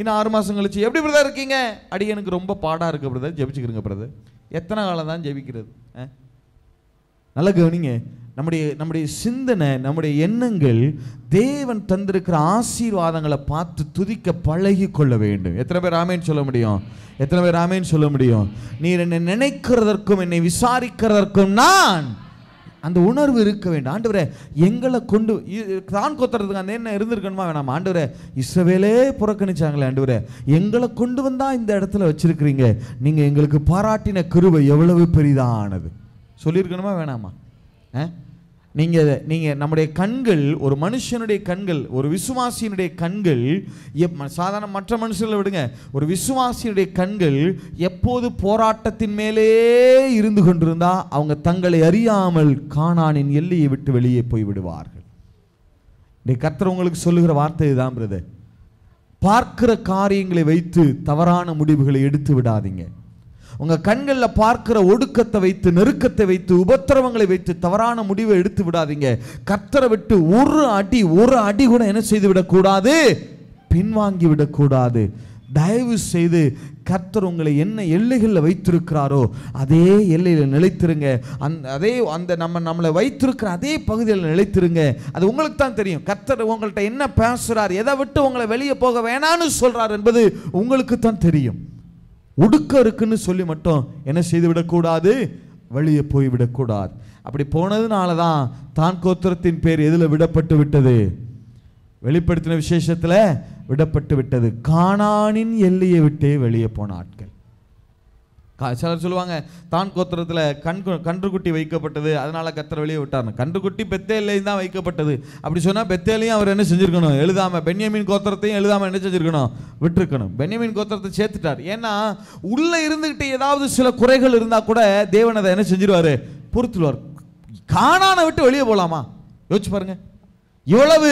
இன்னும் ஆறு மாதம் கழிச்சு எப்படி பிரதர் இருக்கீங்க அடியனுக்கு ரொம்ப பாடாக இருக்குது பிரதர் ஜெபிச்சுக்கிறங்க பிரதர் எத்தனை காலம் தான் ஜெபிக்கிறது நல்லா கவனிங்க நம்முடைய நம்முடைய சிந்தனை நம்முடைய எண்ணங்கள் தேவன் தந்திருக்கிற ஆசீர்வாதங்களை பார்த்து துதிக்க பழகி கொள்ள வேண்டும் எத்தனை பேர் ராமேன்னு சொல்ல முடியும் எத்தனை பேர் ராமேன்னு சொல்ல முடியும் நீர் என்னை நினைக்கிறதற்கும் என்னை விசாரிக்கிறதற்கும் நான் அந்த உணர்வு இருக்க வேண்டும் ஆண்டவரே எங்களை கொண்டு தான் கொத்துறதுக்கு அந்த என்ன இருந்திருக்கணுமா வேணாம் ஆண்டவரே இஸ்ரவேலே புறக்கணிச்சாங்களே ஆண்டவரே எங்களை கொண்டு வந்தால் இந்த இடத்துல வச்சுருக்கிறீங்க நீங்கள் எங்களுக்கு பாராட்டின கிருவை எவ்வளவு பெரிதானது சொல்லியிருக்கணுமா வேணாமா ஆ நீங்கள் நீங்கள் நம்முடைய கண்கள் ஒரு மனுஷனுடைய கண்கள் ஒரு விசுவாசியினுடைய கண்கள் எப் சாதாரண மற்ற மனுஷர்களை விடுங்க ஒரு விசுவாசியுடைய கண்கள் எப்போது போராட்டத்தின் மேலே இருந்து கொண்டிருந்தா அவங்க தங்களை அறியாமல் காணானின் எல்லையை விட்டு வெளியே போய் விடுவார்கள் இன்றைக்கு கத்துறவங்களுக்கு உங்களுக்கு சொல்லுகிற வார்த்தை இதுதான் பிரதர் பார்க்கிற காரியங்களை வைத்து தவறான முடிவுகளை எடுத்து விடாதீங்க உங்கள் கண்களில் பார்க்கிற ஒடுக்கத்தை வைத்து நெருக்கத்தை வைத்து உபத்திரவங்களை வைத்து தவறான முடிவை எடுத்து விடாதீங்க கத்தரை விட்டு ஒரு அடி ஒரு அடி கூட என்ன செய்து விடக்கூடாது பின்வாங்கி விடக்கூடாது தயவு செய்து கர்த்தர் உங்களை என்ன எல்லைகளில் வைத்திருக்கிறாரோ அதே எல்லையில் நிலைத்திருங்க அந் அதே அந்த நம்ம நம்மளை வைத்திருக்கிற அதே பகுதியில் நிலைத்திருங்க அது உங்களுக்கு தான் தெரியும் கர்த்தர் உங்கள்கிட்ட என்ன பேசுகிறார் எதை விட்டு உங்களை வெளியே போக வேணான்னு சொல்கிறார் என்பது உங்களுக்கு தான் தெரியும் உடுக்கம் இருக்குன்னு சொல்லி மட்டும் என்ன செய்து விடக்கூடாது வெளியே போய்விடக்கூடாது அப்படி போனதுனால தான் தான் கோத்திரத்தின் பேர் எதில் விடப்பட்டு விட்டது வெளிப்படுத்தின விசேஷத்தில் விடப்பட்டு விட்டது காணானின் எல்லையை விட்டே வெளியே போன ஆட்கள் சிலர் சொல்லுவாங்க தான் கோத்திரத்தில் கண் கன்றுக்குட்டி வைக்கப்பட்டது அதனால் கத்தரை வெளியே விட்டார்னு கன்றுக்குட்டி பெத்தேலையும் தான் வைக்கப்பட்டது அப்படி சொன்னால் பெத்தேலையும் அவர் என்ன செஞ்சுருக்கணும் எழுதாமல் பென்யமின் கோத்திரத்தையும் எழுதாமல் என்ன செஞ்சுருக்கணும் விட்டுருக்கணும் பென்யமின் கோத்திரத்தை சேர்த்துட்டார் ஏன்னா உள்ளே இருந்துக்கிட்டு ஏதாவது சில குறைகள் இருந்தால் கூட தேவன் அதை என்ன செஞ்சிருவார் பொறுத்துருவார் காணான விட்டு வெளியே போகலாமா யோசிச்சு பாருங்கள் இவ்வளவு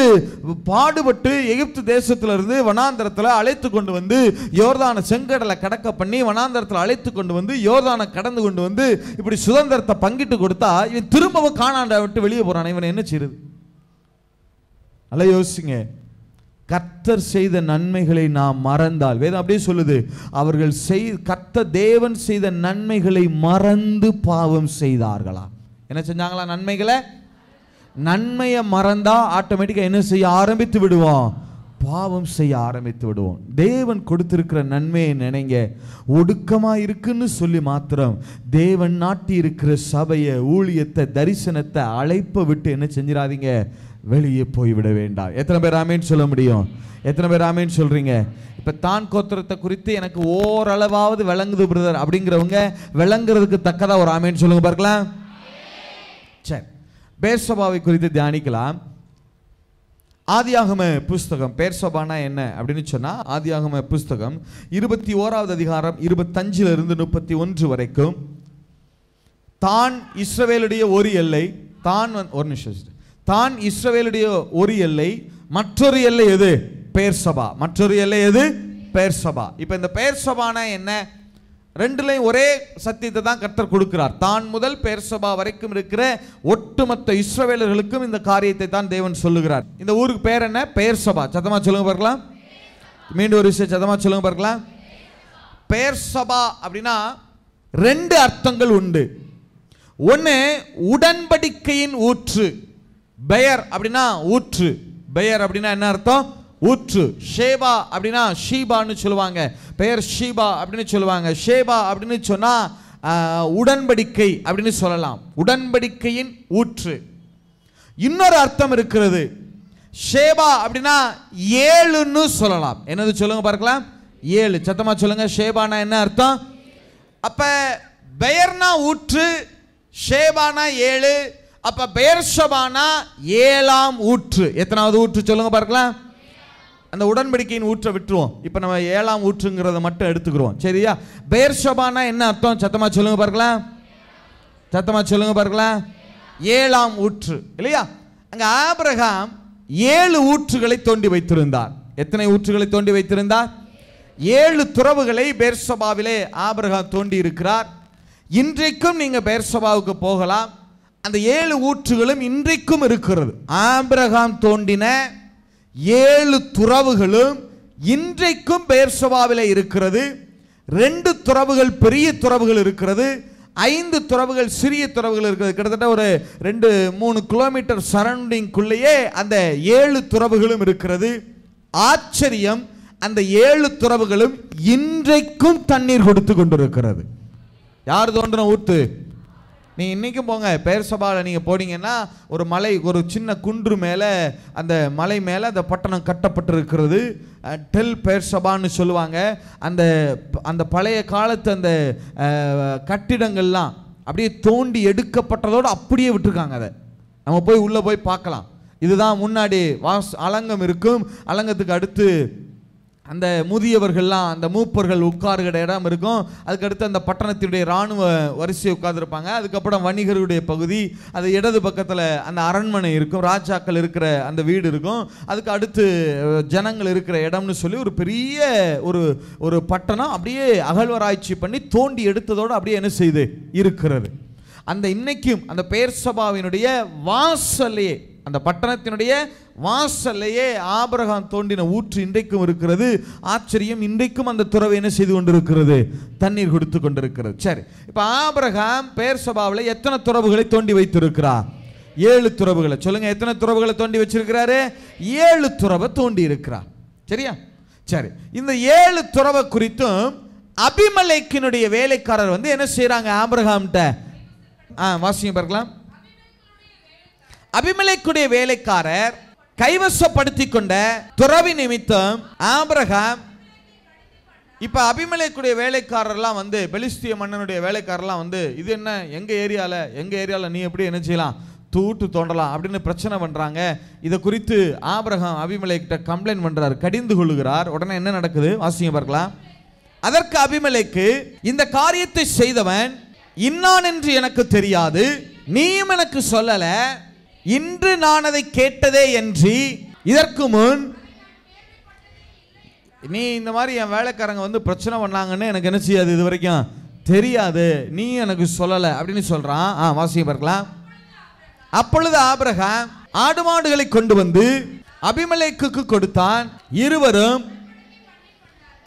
பாடுபட்டு எகிப்து தேசத்திலிருந்து வனாந்திரத்தில் அழைத்து கொண்டு வந்து யோர்தான செங்கடலை கடக்க பண்ணி வனாந்திரத்தில் அழைத்து கொண்டு வந்து யோர்தானை கடந்து கொண்டு வந்து இப்படி சுதந்திரத்தை பங்கிட்டு கொடுத்தா இவன் திரும்பவும் காணாண்டா விட்டு வெளியே போகிறான் இவன் என்ன செய்யுது அல்ல யோசிங்க கர்த்தர் செய்த நன்மைகளை நாம் மறந்தால் வேதம் அப்படியே சொல்லுது அவர்கள் செய் கர்த்த தேவன் செய்த நன்மைகளை மறந்து பாவம் செய்தார்களா என்ன செஞ்சாங்களா நன்மைகளை நன்மையை மறந்தா ஆட்டோமேட்டிக்காக என்ன செய்ய ஆரம்பித்து விடுவோம் பாவம் செய்ய ஆரம்பித்து விடுவோம் தேவன் கொடுத்திருக்கிற நன்மையை நினைங்க ஒடுக்கமா இருக்குன்னு சொல்லி மாத்திரம் தேவன் நாட்டி இருக்கிற சபையை ஊழியத்தை தரிசனத்தை அழைப்பை விட்டு என்ன செஞ்சிடாதீங்க வெளியே போய்விட வேண்டாம் எத்தனை பேர் ஆமேன்னு சொல்ல முடியும் எத்தனை பேர் ஆமேன்னு சொல்றீங்க இப்போ தான் கோத்திரத்தை குறித்து எனக்கு ஓரளவாவது விளங்குது பிரதர் அப்படிங்கிறவங்க விளங்குறதுக்கு தக்கதாக ஒரு ஆமேன்னு சொல்லுங்க பார்க்கலாம் சரி பேர்சபாவை குறித்து தியானிக்கலாம் ஆதியாகம புஸ்தகம் பேர்சபானா என்ன அப்படின்னு சொன்னால் ஆதியாகம புஸ்தகம் இருபத்தி ஓராவது அதிகாரம் இருபத்தஞ்சிலிருந்து முப்பத்தி ஒன்று வரைக்கும் தான் இஸ்ரவேலுடைய ஒரு எல்லை தான் ஒரு நிமிஷம் தான் இஸ்ரவேலுடைய ஒரு எல்லை மற்றொரு எல்லை எது பேர் சபா மற்றொரு எல்லை எது பேர் சபா இப்போ இந்த பேர் சபானா என்ன ரெண்டுலையும் ஒரே சத்தியத்தை தான் கர்த்தர் கொடுக்கிறார் தான் முதல் பேர்சபா வரைக்கும் இருக்கிற ஒட்டுமொத்த இஸ்ரவேலர்களுக்கும் இந்த காரியத்தை தான் தேவன் சொல்லுகிறார் இந்த ஊருக்கு பேர் என்ன பெயர் சபா சத்தமாக சொல்லுங்க பார்க்கலாம் மீண்டும் ஒரு விஷயம் சத்தமாக சொல்லுங்க பார்க்கலாம் பெயர் சபா அப்படின்னா ரெண்டு அர்த்தங்கள் உண்டு ஒன்று உடன்படிக்கையின் ஊற்று பெயர் அப்படின்னா ஊற்று பெயர் அப்படின்னா என்ன அர்த்தம் ஊற்று ஷேபா அப்படின்னா ஷீபான்னு சொல்லுவாங்க பெயர் ஷீபா அப்படின்னு சொல்லுவாங்க ஷேபா அப்படின்னு சொன்னால் உடன்படிக்கை அப்படின்னு சொல்லலாம் உடன்படிக்கையின் ஊற்று இன்னொரு அர்த்தம் இருக்கிறது ஷேபா அப்படின்னா ஏழுன்னு சொல்லலாம் என்னது சொல்லுங்க பார்க்கலாம் ஏழு சத்தமா சொல்லுங்க ஷேபானா என்ன அர்த்தம் அப்ப பெயர்னா ஊற்று ஷேபானா ஏழு அப்ப பெயர்ஷபானா ஏழாம் ஊற்று எத்தனாவது ஊற்று சொல்லுங்க பார்க்கலாம் அந்த உடன்படிக்கையின் ஊற்றை விட்டுருவோம் இப்போ நம்ம ஏழாம் ஊற்றுங்கிறத மட்டும் எடுத்துக்கிறோம் சரியா பெயர் சபானா என்ன அர்த்தம் சத்தமாக சொல்லுங்க பார்க்கலாம் சத்தமாக சொல்லுங்க பார்க்கலாம் ஏழாம் ஊற்று இல்லையா அங்கே ஆபிரகாம் ஏழு ஊற்றுகளை தோண்டி வைத்திருந்தார் எத்தனை ஊற்றுகளை தோண்டி வைத்திருந்தார் ஏழு துறவுகளை பேர்சபாவிலே ஆபிரகாம் தோண்டி இருக்கிறார் இன்றைக்கும் நீங்கள் பேர்சபாவுக்கு போகலாம் அந்த ஏழு ஊற்றுகளும் இன்றைக்கும் இருக்கிறது ஆபிரகாம் தோண்டின ஏழு துறவுகளும் இன்றைக்கும் பெயர்சபாவில் இருக்கிறது ரெண்டு துறவுகள் பெரிய துறவுகள் இருக்கிறது ஐந்து துறவுகள் சிறிய துறவுகள் இருக்கிறது கிட்டத்தட்ட ஒரு ரெண்டு மூணு கிலோமீட்டர் சரௌண்டிங்குள்ளேயே அந்த ஏழு துறவுகளும் இருக்கிறது ஆச்சரியம் அந்த ஏழு துறவுகளும் இன்றைக்கும் தண்ணீர் கொடுத்து கொண்டிருக்கிறது யார் தோன்றும் ஊத்து நீ இன்றைக்கும் போங்க பேர் சபாவில் நீங்கள் போனீங்கன்னா ஒரு மலை ஒரு சின்ன குன்று மேலே அந்த மலை மேலே அந்த பட்டணம் கட்டப்பட்டிருக்கிறது டெல் பேர் சபான்னு சொல்லுவாங்க அந்த அந்த பழைய காலத்து அந்த கட்டிடங்கள்லாம் அப்படியே தோண்டி எடுக்கப்பட்டதோடு அப்படியே விட்டுருக்காங்க அதை நம்ம போய் உள்ளே போய் பார்க்கலாம் இதுதான் முன்னாடி வாஸ் அலங்கம் இருக்கும் அலங்கத்துக்கு அடுத்து அந்த முதியவர்கள்லாம் அந்த மூப்பர்கள் உட்காருகிற இடம் இருக்கும் அதுக்கடுத்து அந்த பட்டணத்தினுடைய இராணுவ வரிசை உட்கார்ந்துருப்பாங்க அதுக்கப்புறம் வணிகருடைய பகுதி அது இடது பக்கத்தில் அந்த அரண்மனை இருக்கும் ராஜாக்கள் இருக்கிற அந்த வீடு இருக்கும் அதுக்கு அடுத்து ஜனங்கள் இருக்கிற இடம்னு சொல்லி ஒரு பெரிய ஒரு ஒரு பட்டணம் அப்படியே அகழ்வராய்ச்சி பண்ணி தோண்டி எடுத்ததோடு அப்படியே என்ன செய்து இருக்கிறது அந்த இன்னைக்கும் அந்த பேர் சபாவினுடைய வாசலே அந்த பட்டணத்தினுடைய வாசல்லையே ஆபரகாம் தோண்டின ஊற்று இன்றைக்கும் இருக்கிறது ஆச்சரியம் இன்றைக்கும் அந்த துறவை என்ன செய்து கொண்டிருக்கிறது தண்ணீர் கொடுத்து கொண்டிருக்கிறது சரி இப்போ ஆபரகம் பேர் சபாவில் எத்தனை துறவுகளை தோண்டி வைத்திருக்கிறார் ஏழு துறவுகளை சொல்லுங்க எத்தனை துறவுகளை தோண்டி வச்சிருக்கிறாரு ஏழு துறவை தோண்டி இருக்கிறார் சரியா சரி இந்த ஏழு துறவை குறித்தும் அபிமலைக்கினுடைய வேலைக்காரர் வந்து என்ன செய்கிறாங்க ஆபரகாம்கிட்ட ஆ வாசிங்க பார்க்கலாம் அபிமலைக்குடைய வேலைக்காரர் கைவசப்படுத்தி கொண்ட துறவி நிமித்தம் ஆபிரகாம் இப்போ அபிமலைக்குடைய வேலைக்காரர்லாம் வந்து பெலிஸ்திய மன்னனுடைய வேலைக்காரர்லாம் வந்து இது என்ன எங்கள் ஏரியாவில் எங்கள் ஏரியாவில் நீ எப்படி என்ன செய்யலாம் தூட்டு தோண்டலாம் அப்படின்னு பிரச்சனை பண்ணுறாங்க இதை குறித்து ஆபிரகாம் அபிமலைக்கிட்ட கம்ப்ளைண்ட் பண்ணுறார் கடிந்து கொள்ளுகிறார் உடனே என்ன நடக்குது வாசிங்க பார்க்கலாம் அதற்கு அபிமலைக்கு இந்த காரியத்தை செய்தவன் இன்னான் என்று எனக்கு தெரியாது நீயும் எனக்கு சொல்லலை இன்று நான் அதை கேட்டதே என்று இதற்கு முன் நீ இந்த மாதிரி என் வேலைக்காரங்க வந்து பிரச்சனை பண்ணாங்கன்னு எனக்கு என்ன செய்யாது இது வரைக்கும் தெரியாது நீ எனக்கு சொல்லலை அப்படின்னு சொல்கிறான் ஆ வாசிய பார்க்கலாம் அப்பொழுது ஆபிரகாம் ஆடு மாடுகளை கொண்டு வந்து அபிமலைக்கு கொடுத்தான் இருவரும்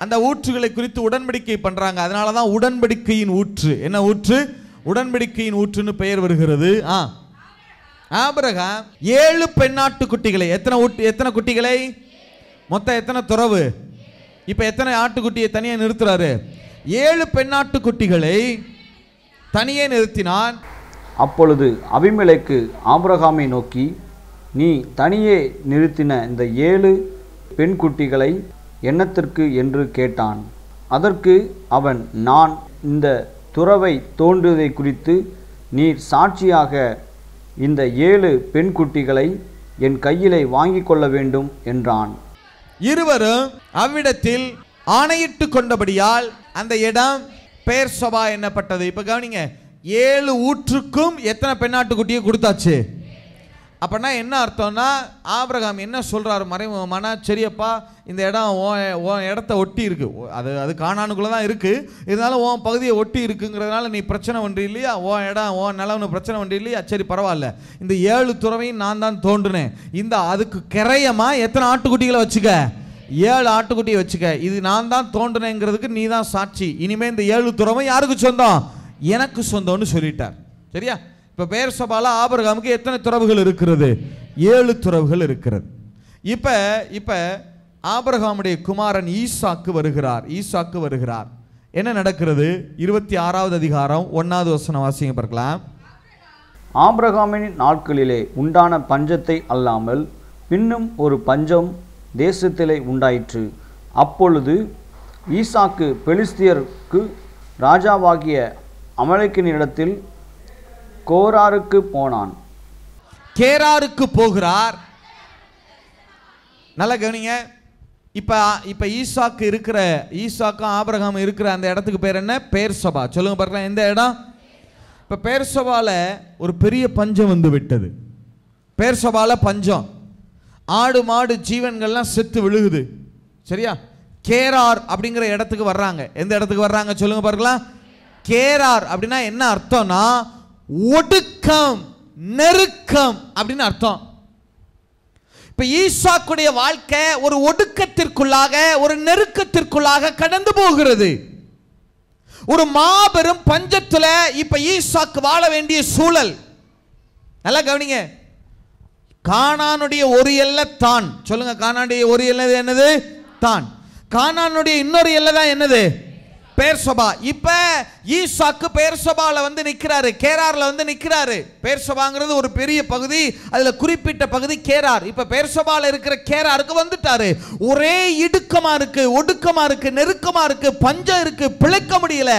அந்த ஊற்றுகளை குறித்து உடன்படிக்கை பண்ணுறாங்க அதனால தான் உடன்படிக்கையின் ஊற்று என்ன ஊற்று உடன்படிக்கையின் ஊற்றுன்னு பெயர் வருகிறது ஆ ஆபிரகாம் ஏழு பெண்ணாட்டு குட்டிகளை எத்தனை எத்தனை குட்டிகளை மொத்தம் எத்தனை துறவு இப்போ எத்தனை ஆட்டுக்குட்டியை தனியாக நிறுத்துறாரு ஏழு பெண்ணாட்டு குட்டிகளை தனியே நிறுத்தினான் அப்பொழுது அபிமலைக்கு ஆபிரகாமை நோக்கி நீ தனியே நிறுத்தின இந்த ஏழு பெண் குட்டிகளை எண்ணத்திற்கு என்று கேட்டான் அதற்கு அவன் நான் இந்த துறவை தோன்றுவதை குறித்து நீர் சாட்சியாக இந்த ஏழு பெண் குட்டிகளை என் கையிலே வாங்கி கொள்ள வேண்டும் என்றான் இருவரும் அவ்விடத்தில் ஆணையிட்டு கொண்டபடியால் அந்த இடம் பெயர் சபா என்னப்பட்டது இப்போ கவனிங்க ஏழு ஊற்றுக்கும் எத்தனை பெண்ணாட்டு குட்டியை கொடுத்தாச்சு அப்படின்னா என்ன அர்த்தம்னா ஆபிரகாம் என்ன சொல்கிறாரு மறைமுகமானா சரியப்பா இந்த இடம் ஓ இடத்த ஒட்டி இருக்குது அது அது காணானுக்குள்ளே தான் இருக்குது இருந்தாலும் ஓ பகுதியை ஒட்டி இருக்குங்கிறதுனால நீ பிரச்சனை ஒன்று இல்லையா ஓ இடம் ஓ ஒன்று பிரச்சனை ஒன்று இல்லையா சரி பரவாயில்ல இந்த ஏழு துறவையும் நான் தான் தோன்றுனேன் இந்த அதுக்கு கிரையமாக எத்தனை ஆட்டுக்குட்டிகளை வச்சுக்க ஏழு ஆட்டுக்குட்டியை வச்சுக்க இது நான் தான் தோன்றினேங்கிறதுக்கு நீ தான் சாட்சி இனிமேல் இந்த ஏழு துறவும் யாருக்கு சொந்தம் எனக்கு சொந்தம்னு சொல்லிட்டார் சரியா இப்போ பேர் சபால ஆபரகாமுக்கு எத்தனை துறவுகள் இருக்கிறது ஏழு துறவுகள் இருக்கிறது இப்போ இப்போ ஆபரகாமுடைய குமாரன் ஈசாக்கு வருகிறார் ஈசாக்கு வருகிறார் என்ன நடக்கிறது இருபத்தி ஆறாவது அதிகாரம் ஒன்றாவது வசனம் வாசிங்க பார்க்கலாம் ஆபிரகாமின் நாட்களிலே உண்டான பஞ்சத்தை அல்லாமல் பின்னும் ஒரு பஞ்சம் தேசத்திலே உண்டாயிற்று அப்பொழுது ஈசாக்கு பெலிஸ்தியருக்கு ராஜாவாகிய இடத்தில் கோராருக்கு போனான் கேராருக்கு போகிறார் நல்ல கவனிங்க இப்போ இப்போ ஈசாக்கு இருக்கிற ஈசாக்கும் ஆபரகம் இருக்கிற அந்த இடத்துக்கு பேர் என்ன பேர் சபா சொல்லுங்க பார்க்கலாம் எந்த இடம் இப்போ பேர் சபாவில் ஒரு பெரிய பஞ்சம் வந்து விட்டது பேர் சபாவில் பஞ்சம் ஆடு மாடு ஜீவன்கள்லாம் செத்து விழுகுது சரியா கேரார் அப்படிங்கிற இடத்துக்கு வர்றாங்க எந்த இடத்துக்கு வர்றாங்க சொல்லுங்க பார்க்கலாம் கேரார் அப்படின்னா என்ன அர்த்தம்னா ஒடுக்கம் நெருக்கம் அப்படின்னு அர்த்தம் இப்போ ஈசாக்குடைய வாழ்க்கை ஒரு ஒடுக்கத்திற்குள்ளாக ஒரு நெருக்கத்திற்குள்ளாக கடந்து போகிறது ஒரு மாபெரும் பஞ்சத்தில் இப்போ ஈசாக்கு வாழ வேண்டிய சூழல் நல்லா கவனிங்க காணானுடைய ஒரு எல்லை தான் சொல்லுங்க காணானுடைய ஒரு எல்லது என்னது தான் காணானுடைய இன்னொரு எல்லை தான் என்னது பேர் சபா இப்போ ஈசாக்கு பேர் சபாவில் வந்து நிற்கிறாரு கேராரில் வந்து நிற்கிறாரு பேர் சபாங்கிறது ஒரு பெரிய பகுதி அதில் குறிப்பிட்ட பகுதி கேரார் இப்போ பேர் சபாவில் இருக்கிற கேராருக்கு வந்துட்டாரு ஒரே இடுக்கமாக இருக்கு ஒடுக்கமாக இருக்கு நெருக்கமாக இருக்கு பஞ்சம் இருக்கு பிழைக்க முடியல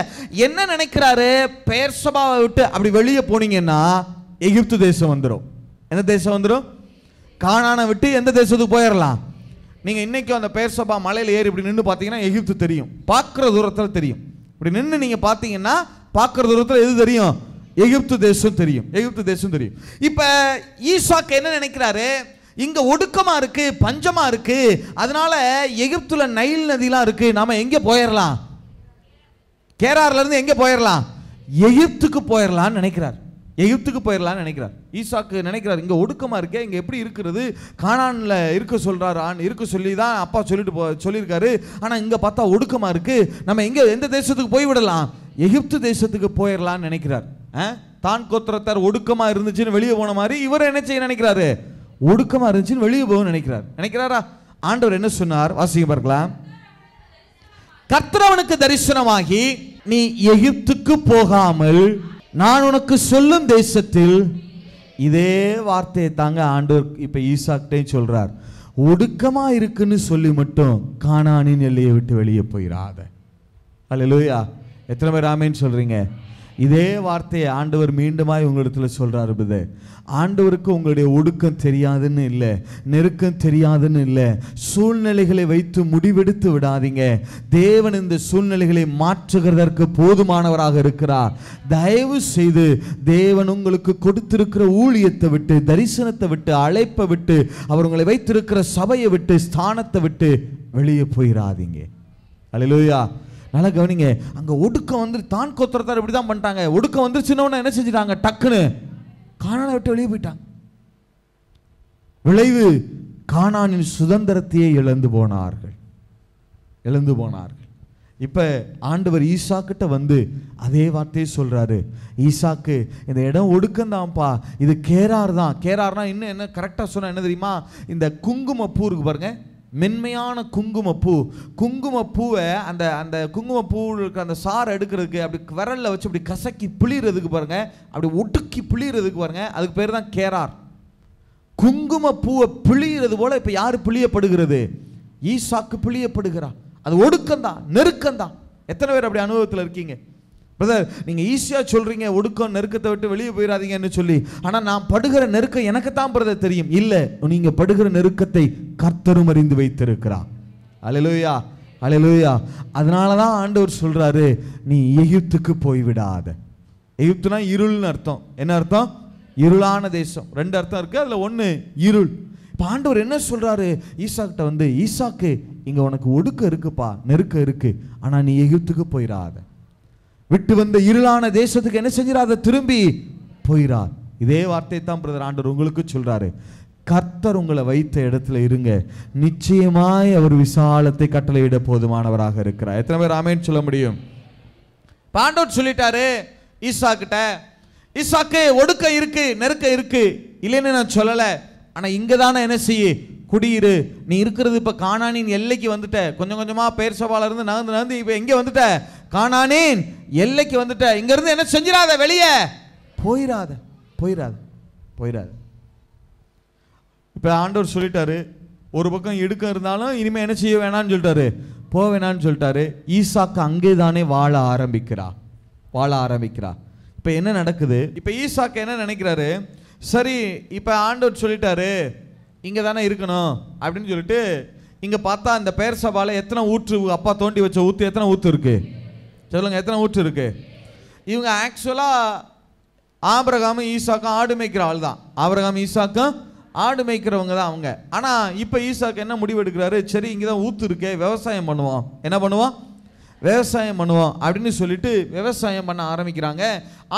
என்ன நினைக்கிறாரு பேர் சபாவை விட்டு அப்படி வெளியே போனீங்கன்னா எகிப்து தேசம் வந்துடும் என்ன தேசம் வந்துடும் காணான விட்டு எந்த தேசத்துக்கு போயிடலாம் நீங்கள் இன்றைக்கும் அந்த பெயர் சபா மலையில் ஏறி இப்படி நின்று பார்த்தீங்கன்னா எகிப்து தெரியும் பார்க்குற தூரத்தில் தெரியும் இப்படி நின்று நீங்கள் பார்த்தீங்கன்னா பார்க்குற தூரத்தில் எது தெரியும் எகிப்து தேசம் தெரியும் எகிப்து தேசம் தெரியும் இப்போ ஈஷாக்கு என்ன நினைக்கிறாரு இங்கே ஒடுக்கமாக இருக்குது பஞ்சமாக இருக்குது அதனால் எகிப்துல நைல் நதியெலாம் இருக்குது நாம் எங்கே போயிடலாம் கேரார்லேருந்து எங்கே போயிடலாம் எகிப்துக்கு போயிடலான்னு நினைக்கிறார் எகிப்துக்கு போயிடலான்னு நினைக்கிறார் ஈசாக்கு நினைக்கிறார் இங்கே ஒடுக்கமாக இருக்கே இங்கே எப்படி இருக்கிறது காணானில் இருக்க சொல்கிறார் ஆண் இருக்க சொல்லி தான் அப்பா சொல்லிட்டு போ சொல்லியிருக்காரு ஆனால் இங்கே பார்த்தா ஒடுக்கமாக இருக்குது நம்ம எங்கே எந்த தேசத்துக்கு போய்விடலாம் எகிப்து தேசத்துக்கு போயிடலான்னு நினைக்கிறார் தான் கோத்திரத்தார் ஒடுக்கமாக இருந்துச்சுன்னு வெளியே போன மாதிரி இவரை என்ன செய்ய நினைக்கிறாரு ஒடுக்கமாக இருந்துச்சுன்னு வெளியே போகணும்னு நினைக்கிறார் நினைக்கிறாரா ஆண்டவர் என்ன சொன்னார் வாசிக்க பார்க்கலாம் கர்த்தரவனுக்கு தரிசனமாகி நீ எகிப்துக்கு போகாமல் நான் உனக்கு சொல்லும் தேசத்தில் இதே வார்த்தையை தாங்க ஆண்டோர் இப்போ ஈசாக்டே சொல்கிறார் ஒடுக்கமாக இருக்குன்னு சொல்லி மட்டும் காணானின் எல்லையை விட்டு வெளியே போயிடாத அல்ல லூயா எத்தனை பேர் ஆமேன்னு சொல்கிறீங்க இதே வார்த்தையை ஆண்டவர் மீண்டுமாய் உங்களிடத்தில் சொல்கிறார் பிதே ஆண்டவருக்கு உங்களுடைய ஒடுக்கம் தெரியாதுன்னு இல்லை நெருக்கம் தெரியாதுன்னு இல்லை சூழ்நிலைகளை வைத்து முடிவெடுத்து விடாதீங்க தேவன் இந்த சூழ்நிலைகளை மாற்றுகிறதற்கு போதுமானவராக இருக்கிறார் தயவு செய்து தேவன் உங்களுக்கு கொடுத்திருக்கிற ஊழியத்தை விட்டு தரிசனத்தை விட்டு அழைப்பை விட்டு அவர் உங்களை வைத்திருக்கிற சபையை விட்டு ஸ்தானத்தை விட்டு வெளியே போயிடாதீங்க அலையிலூயா நல்லா கவனிங்க அங்கே ஒடுக்கம் வந்து தான் கொத்துறத்தார் இப்படி தான் பண்ணிட்டாங்க ஒடுக்கம் வந்து சின்னவனை என்ன செஞ்சிட்டாங்க டக்குன்னு காணானை விட்டு வெளியே போயிட்டாங்க விளைவு காணானின் சுதந்திரத்தையே இழந்து போனார்கள் இழந்து போனார்கள் இப்போ ஆண்டவர் ஈசாக்கிட்ட வந்து அதே வார்த்தையை சொல்கிறாரு ஈசாக்கு இந்த இடம் ஒடுக்கந்தான்ப்பா இது கேரார் தான் கேரார்னா இன்னும் என்ன கரெக்டாக சொன்னால் என்ன தெரியுமா இந்த குங்கும பூருக்கு பாருங்கள் மென்மையான குங்குமப்பூ குங்குமப்பூவை அந்த அந்த குங்குமப்பூவில் இருக்கிற அந்த சாறு எடுக்கிறதுக்கு அப்படி விரலில் வச்சு அப்படி கசக்கி புளிகிறதுக்கு பாருங்கள் அப்படி ஒடுக்கி புளிகிறதுக்கு பாருங்கள் அதுக்கு பேர் தான் கேரார் குங்குமப்பூவை பிழிகிறது போல் இப்போ யார் பிழியப்படுகிறது ஈசாக்கு பிழியப்படுகிறா அது ஒடுக்கம்தான் நெருக்கம்தான் எத்தனை பேர் அப்படி அனுபவத்தில் இருக்கீங்க பிரதர் நீங்கள் ஈஸியாக சொல்கிறீங்க ஒடுக்கம் நெருக்கத்தை விட்டு வெளியே போயிடாதீங்கன்னு சொல்லி ஆனால் நான் படுகிற நெருக்கம் எனக்கு தான் பிரதர் தெரியும் இல்லை நீங்கள் படுகிற நெருக்கத்தை கர்த்தரும் அறிந்து வைத்திருக்கிறார் அலையலோயா அலையலோயா அதனால தான் ஆண்டவர் சொல்கிறாரு நீ எகிப்துக்கு போய்விடாத எகிப்துனா இருள்னு அர்த்தம் என்ன அர்த்தம் இருளான தேசம் ரெண்டு அர்த்தம் இருக்குது அதில் ஒன்று இருள் இப்போ ஆண்டவர் என்ன சொல்கிறாரு ஈசாக்கிட்ட வந்து ஈசாக்கு இங்கே உனக்கு ஒடுக்க இருக்குப்பா நெருக்க இருக்குது ஆனால் நீ எகிப்துக்கு போயிடாத விட்டு வந்த இருளான தேசத்துக்கு என்ன செஞ்சார் அதை திரும்பி போயிறார் இதே வார்த்தையை தான் பிரதர் ஆண்டவர் உங்களுக்கு சொல்றாரு கர்த்தர் உங்களை வைத்த இடத்துல இருங்க நிச்சயமாய் அவர் விசாலத்தை கட்டளையிட போதுமானவராக இருக்கிறார் எத்தனை பேர் ஆமேன்னு சொல்ல முடியும் பாண்டவர் சொல்லிட்டாரு ஈசா கிட்ட ஈசாக்கு ஒடுக்க இருக்கு நெருக்க இருக்கு இல்லைன்னு நான் சொல்லலை ஆனால் இங்கே தானே என்ன செய்யு குடியிரு நீ இருக்கிறது இப்போ காணானின் எல்லைக்கு வந்துட்ட கொஞ்சம் கொஞ்சமாக பேர் சவால இருந்து நகர்ந்து நகர்ந்து இப்போ எங்கே வந்துட்ட காணானேன் எல்லைக்கு வந்துட்ட இங்கேருந்து என்ன செஞ்சிடாத வெளியே போயிடாத போயிடாத போயிடாத இப்போ ஆண்டவர் சொல்லிட்டாரு ஒரு பக்கம் எடுக்க இருந்தாலும் இனிமேல் என்ன செய்ய வேணாம்னு சொல்லிட்டாரு போக வேணாம்னு சொல்லிட்டாரு ஈசாக்கு அங்கே தானே வாழ ஆரம்பிக்கிறா வாழ ஆரம்பிக்கிறா இப்போ என்ன நடக்குது இப்போ ஈசாக்கு என்ன நினைக்கிறாரு சரி இப்போ ஆண்டவர் சொல்லிட்டாரு இங்கே தானே இருக்கணும் அப்படின்னு சொல்லிட்டு இங்கே பார்த்தா அந்த பெயர் சபாவில் எத்தனை ஊற்று அப்பா தோண்டி வச்ச ஊற்று எத்தனை ஊற்று இருக்குது சொல்லுங்கள் எத்தனை ஊற்று இருக்குது இவங்க ஆக்சுவலாக ஆபரகாமும் ஈசாக்கும் ஆடு மேய்க்கிற ஆள் தான் ஆபரகாம் ஈசாக்கும் ஆடு மேய்க்கிறவங்க தான் அவங்க ஆனால் இப்போ ஈசாக்கு என்ன முடிவு எடுக்கிறாரு சரி இங்கே தான் ஊத்து இருக்கே விவசாயம் பண்ணுவோம் என்ன பண்ணுவோம் விவசாயம் பண்ணுவோம் அப்படின்னு சொல்லிட்டு விவசாயம் பண்ண ஆரம்பிக்கிறாங்க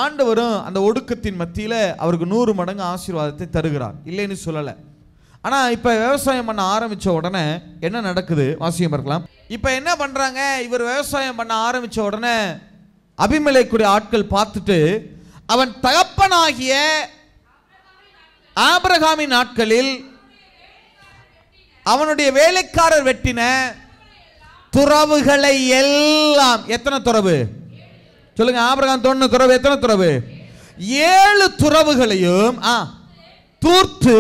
ஆண்டவரும் அந்த ஒடுக்கத்தின் மத்தியில் அவருக்கு நூறு மடங்கு ஆசீர்வாதத்தை தருகிறார் இல்லைன்னு சொல்லலை ஆனால் இப்போ விவசாயம் பண்ண ஆரம்பித்த உடனே என்ன நடக்குது வாசியம் பார்க்கலாம் இப்போ என்ன பண்ணுறாங்க இவர் விவசாயம் பண்ண ஆரம்பித்த உடனே அபிமலைக்குடைய ஆட்கள் பார்த்துட்டு அவன் தகப்பனாகிய ஆபரகாமின் நாட்களில் அவனுடைய வேலைக்காரர் வெட்டின துறவுகளை எல்லாம் எத்தனை துறவு சொல்லுங்க ஆபிரகாம் தோணு துறவு எத்தனை துறவு ஏழு துறவுகளையும் ஆ தூர்த்து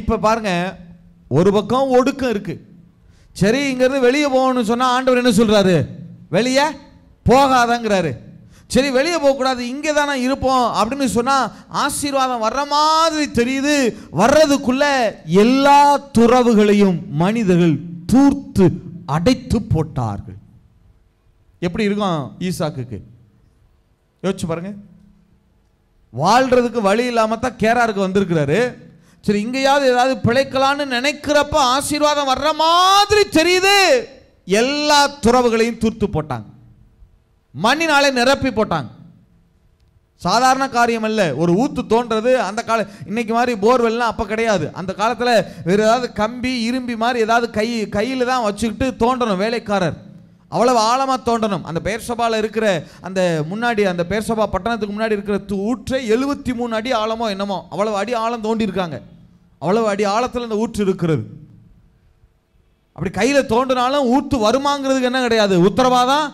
இப்ப பாருங்க ஒரு பக்கம் ஒடுக்கம் இருக்குது சரி இங்கேருந்து வெளியே போகணும்னு சொன்னால் ஆண்டவர் என்ன சொல்கிறாரு வெளியே போகாதங்கிறாரு சரி வெளியே போகக்கூடாது இங்கே தானே இருப்போம் அப்படின்னு சொன்னால் ஆசீர்வாதம் வர்ற மாதிரி தெரியுது வர்றதுக்குள்ள எல்லா துறவுகளையும் மனிதர்கள் தூர்த்து அடைத்து போட்டார்கள் எப்படி இருக்கும் ஈசாக்கு யோசிச்சு பாருங்க வாழ்கிறதுக்கு வழி இல்லாமல் தான் கேராருக்கு வந்திருக்கிறாரு சரி இங்கேயாவது ஏதாவது பிழைக்கலான்னு நினைக்கிறப்ப ஆசீர்வாதம் வர்ற மாதிரி தெரியுது எல்லா துறவுகளையும் தூர்த்து போட்டாங்க மண்ணினாலே நிரப்பி போட்டாங்க சாதாரண காரியம் அல்ல ஒரு ஊத்து தோன்றது அந்த கால இன்னைக்கு மாதிரி போர்வெல்லாம் அப்போ கிடையாது அந்த காலத்தில் வேறு ஏதாவது கம்பி இரும்பி மாதிரி ஏதாவது கை கையில் தான் வச்சுக்கிட்டு தோன்றணும் வேலைக்காரர் அவ்வளவு ஆழமாக தோண்டணும் அந்த பேர் சபாவில் இருக்கிற அந்த முன்னாடி அந்த பேர் சபா பட்டணத்துக்கு முன்னாடி இருக்கிற ஊற்றை எழுபத்தி மூணு அடி ஆழமோ என்னமோ அவ்வளவு அடி ஆழம் தோண்டியிருக்காங்க அவ்வளவு அடி ஆழத்தில் அந்த ஊற்று இருக்கிறது அப்படி கையில் தோண்டினாலும் ஊற்று வருமாங்கிறதுக்கு என்ன கிடையாது உத்தரவாதம்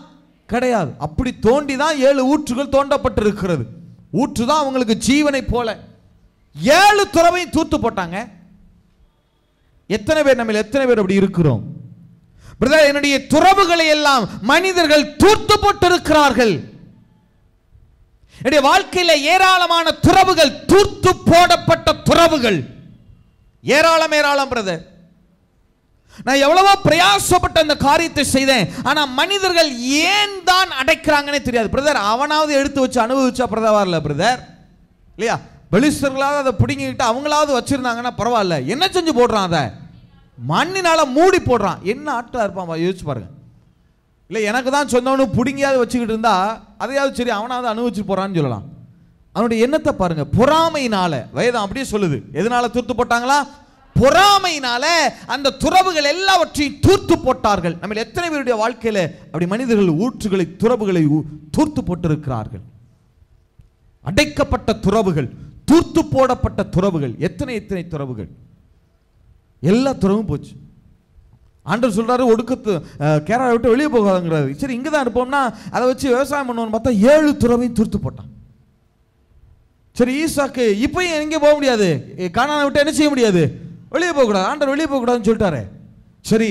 கிடையாது அப்படி தோண்டி தான் ஏழு ஊற்றுகள் தோண்டப்பட்டிருக்கிறது ஊற்று தான் அவங்களுக்கு ஜீவனை போல ஏழு துறவையும் தூத்து போட்டாங்க எத்தனை பேர் நம்ம எத்தனை பேர் அப்படி இருக்கிறோம் பிரதர் என்னுடைய துறவுகளை எல்லாம் மனிதர்கள் தூர்த்து போட்டிருக்கிறார்கள் என்னுடைய வாழ்க்கையில் ஏராளமான துறவுகள் தூர்த்து போடப்பட்ட துறவுகள் ஏராளம் ஏராளம் பிரதர் நான் எவ்வளவோ பிரயாசப்பட்ட அந்த காரியத்தை செய்தேன் ஆனால் மனிதர்கள் ஏன் தான் அடைக்கிறாங்கன்னே தெரியாது பிரதர் அவனாவது எடுத்து வச்சு அனுபவிச்சா பிரதவர் பிரதர் இல்லையா பெலிஸ்டர்களாவது அதை பிடிங்கிக்கிட்டு அவங்களாவது வச்சுருந்தாங்கன்னா பரவாயில்ல என்ன செஞ்சு போடுறான் அதை மண்ணினால் மூடி போடுறான் என்ன ஆட்டாக இருப்பான் யோசிச்சு பாருங்க இல்லை எனக்கு தான் சொன்னவனு பிடுங்கியாவது வச்சுக்கிட்டு இருந்தா அதையாவது சரி அவனாவது அனுபவிச்சு போகிறான்னு சொல்லலாம் அவனுடைய எண்ணத்தை பாருங்க பொறாமையினால வயதம் அப்படியே சொல்லுது எதனால தூர்த்து போட்டாங்களா பொறாமையினால அந்த துறவுகள் எல்லாவற்றையும் தூர்த்து போட்டார்கள் நம்ம எத்தனை பேருடைய வாழ்க்கையில் அப்படி மனிதர்கள் ஊற்றுகளை துறவுகளை தூர்த்து போட்டிருக்கிறார்கள் அடைக்கப்பட்ட துறவுகள் தூர்த்து போடப்பட்ட துறவுகள் எத்தனை எத்தனை துறவுகள் எல்லா துறவும் போச்சு ஆண்டவர் சொல்கிறாரு ஒடுக்கத்து கேரளா விட்டு வெளியே போகாதுங்கிறாரு சரி இங்கே தான் இருப்போம்னா அதை வச்சு விவசாயம் பண்ணுவோம்னு பார்த்தா ஏழு துறவையும் துருத்து போட்டான் சரி ஈசாக்கு இப்பயும் எங்கே போக முடியாது காணாமல் விட்டு என்ன செய்ய முடியாது வெளியே போகக்கூடாது ஆண்டர் வெளியே போகக்கூடாதுன்னு சொல்லிட்டாரு சரி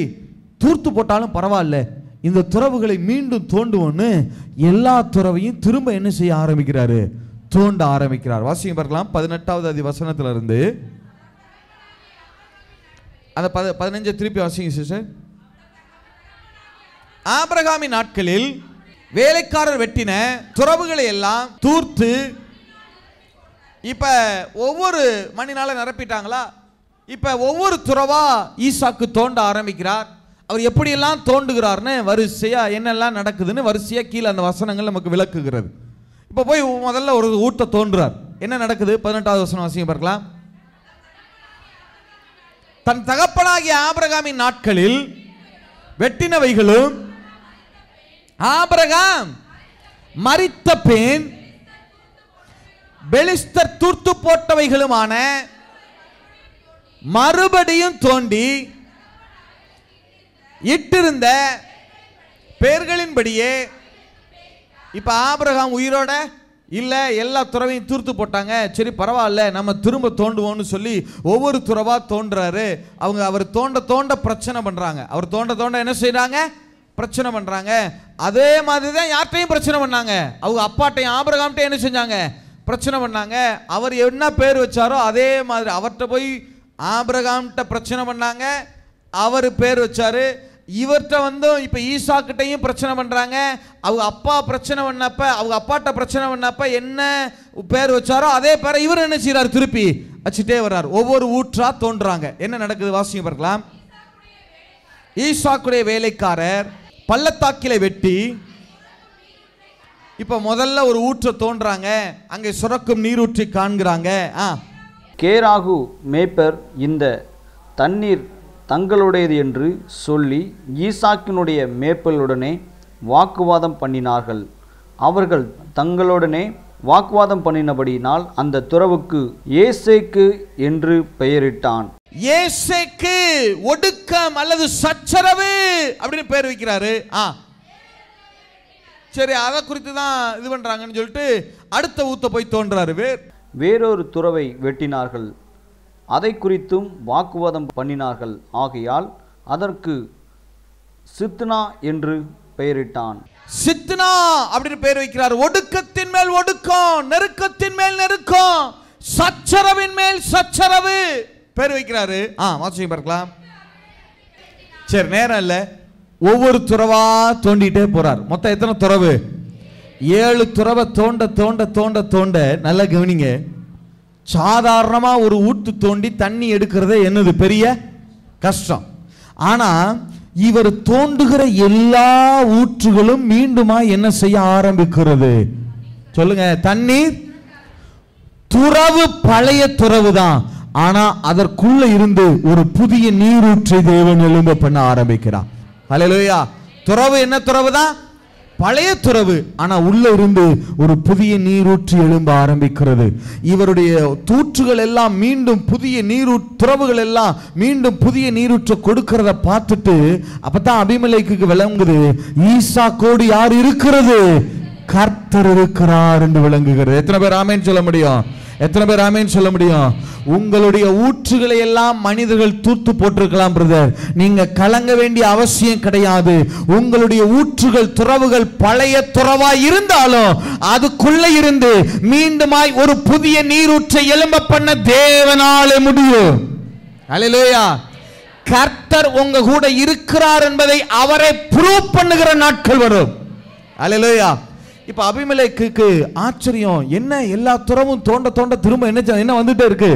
தூர்த்து போட்டாலும் பரவாயில்ல இந்த துறவுகளை மீண்டும் தோண்டுவோன்னு எல்லா துறவையும் திரும்ப என்ன செய்ய ஆரம்பிக்கிறாரு தோண்ட ஆரம்பிக்கிறார் வாசிங்க பார்க்கலாம் பதினெட்டாவது அதி இருந்து அந்த பத பதினஞ்ச திருப்பி வாசிங்க சிஸ்டர் ஆபிரகாமி நாட்களில் வேலைக்காரர் வெட்டின துறவுகளை எல்லாம் தூர்த்து இப்போ ஒவ்வொரு மணினால் நிரப்பிட்டாங்களா இப்போ ஒவ்வொரு துறவா ஈசாக்கு தோண்ட ஆரம்பிக்கிறார் அவர் எப்படியெல்லாம் தோண்டுகிறார்னு வரிசையாக என்னெல்லாம் நடக்குதுன்னு வரிசையாக கீழே அந்த வசனங்கள் நமக்கு விளக்குகிறது இப்போ போய் முதல்ல ஒரு ஊட்ட தோன்றுறார் என்ன நடக்குது பதினெட்டாவது வசனம் வாசிங்க பார்க்கலாம் தன் தகப்பனாகிய ஆபரகாமின் நாட்களில் வெட்டினவைகளும் ஆபரகாம் மறித்த பெண் பெலிஸ்தர் தூர்த்து போட்டவைகளுமான மறுபடியும் தோண்டி இட்டிருந்த பெயர்களின்படியே இப்ப ஆபரகாம் உயிரோட இல்லை எல்லா துறவையும் தூர்த்து போட்டாங்க சரி பரவாயில்ல நம்ம திரும்ப தோண்டுவோம்னு சொல்லி ஒவ்வொரு துறவாக தோன்றாரு அவங்க அவர் தோண்ட தோண்ட பிரச்சனை பண்ணுறாங்க அவர் தோண்ட தோண்ட என்ன செய்கிறாங்க பிரச்சனை பண்ணுறாங்க அதே மாதிரி தான் யார்கிட்டையும் பிரச்சனை பண்ணாங்க அவங்க அப்பாட்டையும் ஆபரகாம்ட்டையும் என்ன செஞ்சாங்க பிரச்சனை பண்ணாங்க அவர் என்ன பேர் வச்சாரோ அதே மாதிரி அவர்கிட்ட போய் ஆபரகாம்கிட்ட பிரச்சனை பண்ணாங்க அவர் பேர் வச்சாரு இவர்கிட்ட வந்து இப்போ ஈசாக்கிட்டையும் பிரச்சனை பண்ணுறாங்க அவங்க அப்பா பிரச்சனை பண்ணப்ப அவங்க அப்பாட்ட பிரச்சனை பண்ணப்ப என்ன பேர் வச்சாரோ அதே பேரை இவர் என்ன செய்யறாரு திருப்பி வச்சுட்டே வர்றாரு ஒவ்வொரு ஊற்றா தோன்றாங்க என்ன நடக்குது வாசிங்க பார்க்கலாம் ஈஷாக்குடைய வேலைக்காரர் பள்ளத்தாக்கில வெட்டி இப்போ முதல்ல ஒரு ஊற்ற தோன்றாங்க அங்கே சுரக்கும் நீரூற்றி காண்கிறாங்க ஆ கேராகு மேப்பர் இந்த தண்ணீர் தங்களுடையது என்று சொல்லி ஈசாக்கினுடைய மேப்பலுடனே வாக்குவாதம் பண்ணினார்கள் அவர்கள் தங்களுடனே வாக்குவாதம் பண்ணினபடியினால் அந்த துறவுக்கு ஏசேக்கு என்று பெயரிட்டான் ஏசேக்கு ஒடுக்கம் அல்லது சச்சரவு அப்படின்னு பெயர் வைக்கிறாரு ஆ சரி அதை குறித்து தான் இது பண்ணுறாங்கன்னு சொல்லிட்டு அடுத்த ஊத்த போய் தோன்றாரு வேர் வேறொரு துறவை வெட்டினார்கள் அதை குறித்தும் வாக்குவாதம் பண்ணினார்கள் ஆகையால் அதற்கு சித்னா என்று பெயரிட்டான் சித்னா அப்படின்னு பெயர் வைக்கிறார் ஒடுக்கத்தின் மேல் ஒடுக்கம் நெருக்கத்தின் மேல் நெருக்கம் சச்சரவின் மேல் சச்சரவு பேர் வைக்கிறாரு ஆ வாசிங்க பார்க்கலாம் சரி நேரம் இல்லை ஒவ்வொரு துறவா தோண்டிட்டே போறார் மொத்தம் எத்தனை துறவு ஏழு துறவை தோண்ட தோண்ட தோண்ட தோண்ட நல்லா கவனிங்க சாதாரணமாக ஒரு ஊட்டு தோண்டி தண்ணி எடுக்கிறதே என்னது பெரிய கஷ்டம் ஆனால் இவர் தோண்டுகிற எல்லா ஊற்றுகளும் மீண்டுமா என்ன செய்ய ஆரம்பிக்கிறது சொல்லுங்க தண்ணீர் துறவு பழைய துறவு தான் ஆனா அதற்குள்ள இருந்து ஒரு புதிய நீரூற்றை தேவன் எழும்ப பண்ண ஆரம்பிக்கிறான் துறவு என்ன துறவு தான் பழைய துறவு ஆனா உள்ள இருந்து ஒரு புதிய நீரூற்று எழும்ப ஆரம்பிக்கிறது இவருடைய தூற்றுகள் எல்லாம் மீண்டும் புதிய நீரூ துறவுகள் எல்லாம் மீண்டும் புதிய நீரூற்ற கொடுக்கிறத பார்த்துட்டு அப்பதான் அபிமலைக்கு விளங்குது ஈசா கோடி யார் இருக்கிறது கர்த்தர் இருக்கிறார் என்று விளங்குகிறது எத்தனை பேர் ஆமேன்னு சொல்ல முடியும் எத்தனை பேர் ஆமேன்னு சொல்ல முடியும் உங்களுடைய ஊற்றுகளை எல்லாம் மனிதர்கள் தூத்து போட்டிருக்கலாம் பிரதர் நீங்க கலங்க வேண்டிய அவசியம் கிடையாது உங்களுடைய ஊற்றுகள் துறவுகள் பழைய துறவா இருந்தாலும் அதுக்குள்ள இருந்து மீண்டுமாய் ஒரு புதிய நீரூற்றை எலும்ப பண்ண தேவனாலே முடியும் அலையிலோயா கர்த்தர் உங்க கூட இருக்கிறார் என்பதை அவரை ப்ரூவ் பண்ணுகிற நாட்கள் வரும் அலையிலோயா இப்போ அபிமலைக்கு ஆச்சரியம் என்ன எல்லா துறவும் தோண்ட தோண்ட திரும்ப என்ன என்ன வந்துட்டே இருக்கு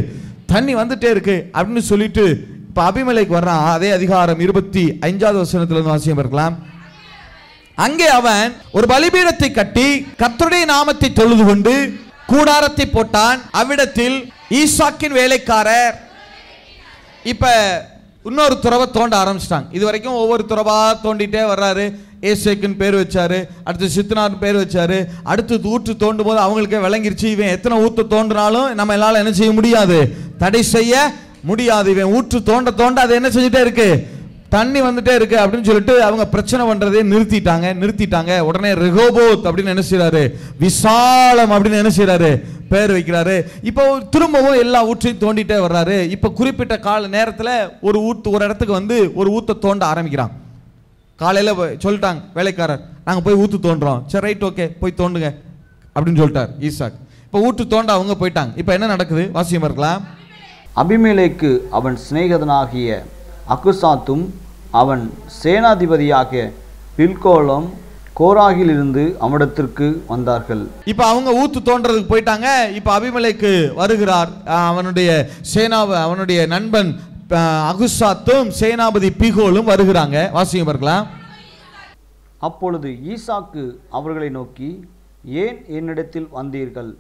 தண்ணி வந்துட்டே இருக்கு அப்படின்னு சொல்லிட்டு இப்போ அபிமலைக்கு வர்றான் அதே அதிகாரம் இருபத்தி ஐந்தாவது இருந்து வாசியம் இருக்கலாம் அங்கே அவன் ஒரு பலிபீடத்தை கட்டி கத்தருடைய நாமத்தை தொழுது கொண்டு கூடாரத்தை போட்டான் அவ்விடத்தில் ஈசாக்கின் வேலைக்காரர் இப்ப இன்னொரு துறவை தோண்ட ஆரம்பிச்சிட்டாங்க இது வரைக்கும் ஒவ்வொரு துறவா தோண்டிட்டே வர்றாரு ஏசேக்குன்னு பேர் வச்சாரு அடுத்து சித்தனார் பேர் வச்சாரு அடுத்து ஊற்று தோண்டும் போது அவங்களுக்கே விளங்கிருச்சு இவன் எத்தனை ஊற்று தோன்றினாலும் நம்ம எல்லாரும் என்ன செய்ய முடியாது தடை செய்ய முடியாது இவன் ஊற்று தோண்ட தோண்ட அதை என்ன செஞ்சுட்டே இருக்கு தண்ணி வந்துட்டே இருக்கு அப்படின்னு சொல்லிட்டு அவங்க பிரச்சனை பண்றதே நிறுத்திட்டாங்க நிறுத்திட்டாங்க உடனே ரெகோபோத் அப்படின்னு என்ன செய்யறாரு விசாலம் அப்படின்னு என்ன செய்யறாரு பேர் வைக்கிறாரு இப்போ திரும்பவும் எல்லா ஊற்றையும் தோண்டிட்டே வர்றாரு இப்போ குறிப்பிட்ட கால நேரத்தில் ஒரு ஊத்து ஒரு இடத்துக்கு வந்து ஒரு ஊத்த தோண்ட ஆரம்பிக்கிறான் காலையில் சொல்லிட்டாங்க வேலைக்காரர் நாங்கள் போய் ஊற்று தோன்றோம் சரி ரைட் ஓகே போய் தோண்டுங்க அப்படின்னு சொல்லிட்டார் ஈசாக் இப்போ ஊற்று தோண்ட அவங்க போயிட்டாங்க இப்போ என்ன நடக்குது வாசியம் இருக்கலாம் அபிமேலேக்கு அவன் சிநேகிதனாகிய அகுசாத்தும் அவன் சேனாதிபதியாக பில்கோலம் கோராகில் இருந்து அவனிடத்திற்கு வந்தார்கள் இப்போ அவங்க ஊத்து தோன்றதுக்கு போயிட்டாங்க இப்போ அபிமலைக்கு வருகிறார் அவனுடைய சேனாவை அவனுடைய நண்பன் அகுசாத்தும் சேனாபதி பிகோலும் வருகிறாங்க வாசிங்க பார்க்கலாம் அப்பொழுது ஈசாக்கு அவர்களை நோக்கி ஏன் என்னிடத்தில் வந்தீர்கள்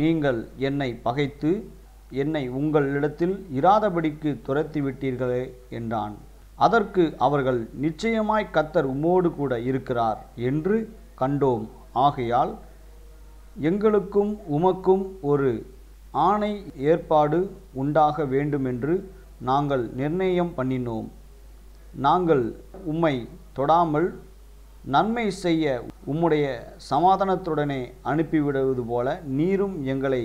நீங்கள் என்னை பகைத்து என்னை உங்களிடத்தில் இராதபடிக்கு துரத்தி விட்டீர்களே என்றான் அதற்கு அவர்கள் நிச்சயமாய் கத்தர் உம்மோடு கூட இருக்கிறார் என்று கண்டோம் ஆகையால் எங்களுக்கும் உமக்கும் ஒரு ஆணை ஏற்பாடு உண்டாக வேண்டுமென்று நாங்கள் நிர்ணயம் பண்ணினோம் நாங்கள் உம்மை தொடாமல் நன்மை செய்ய உம்முடைய சமாதானத்துடனே அனுப்பிவிடுவது போல நீரும் எங்களை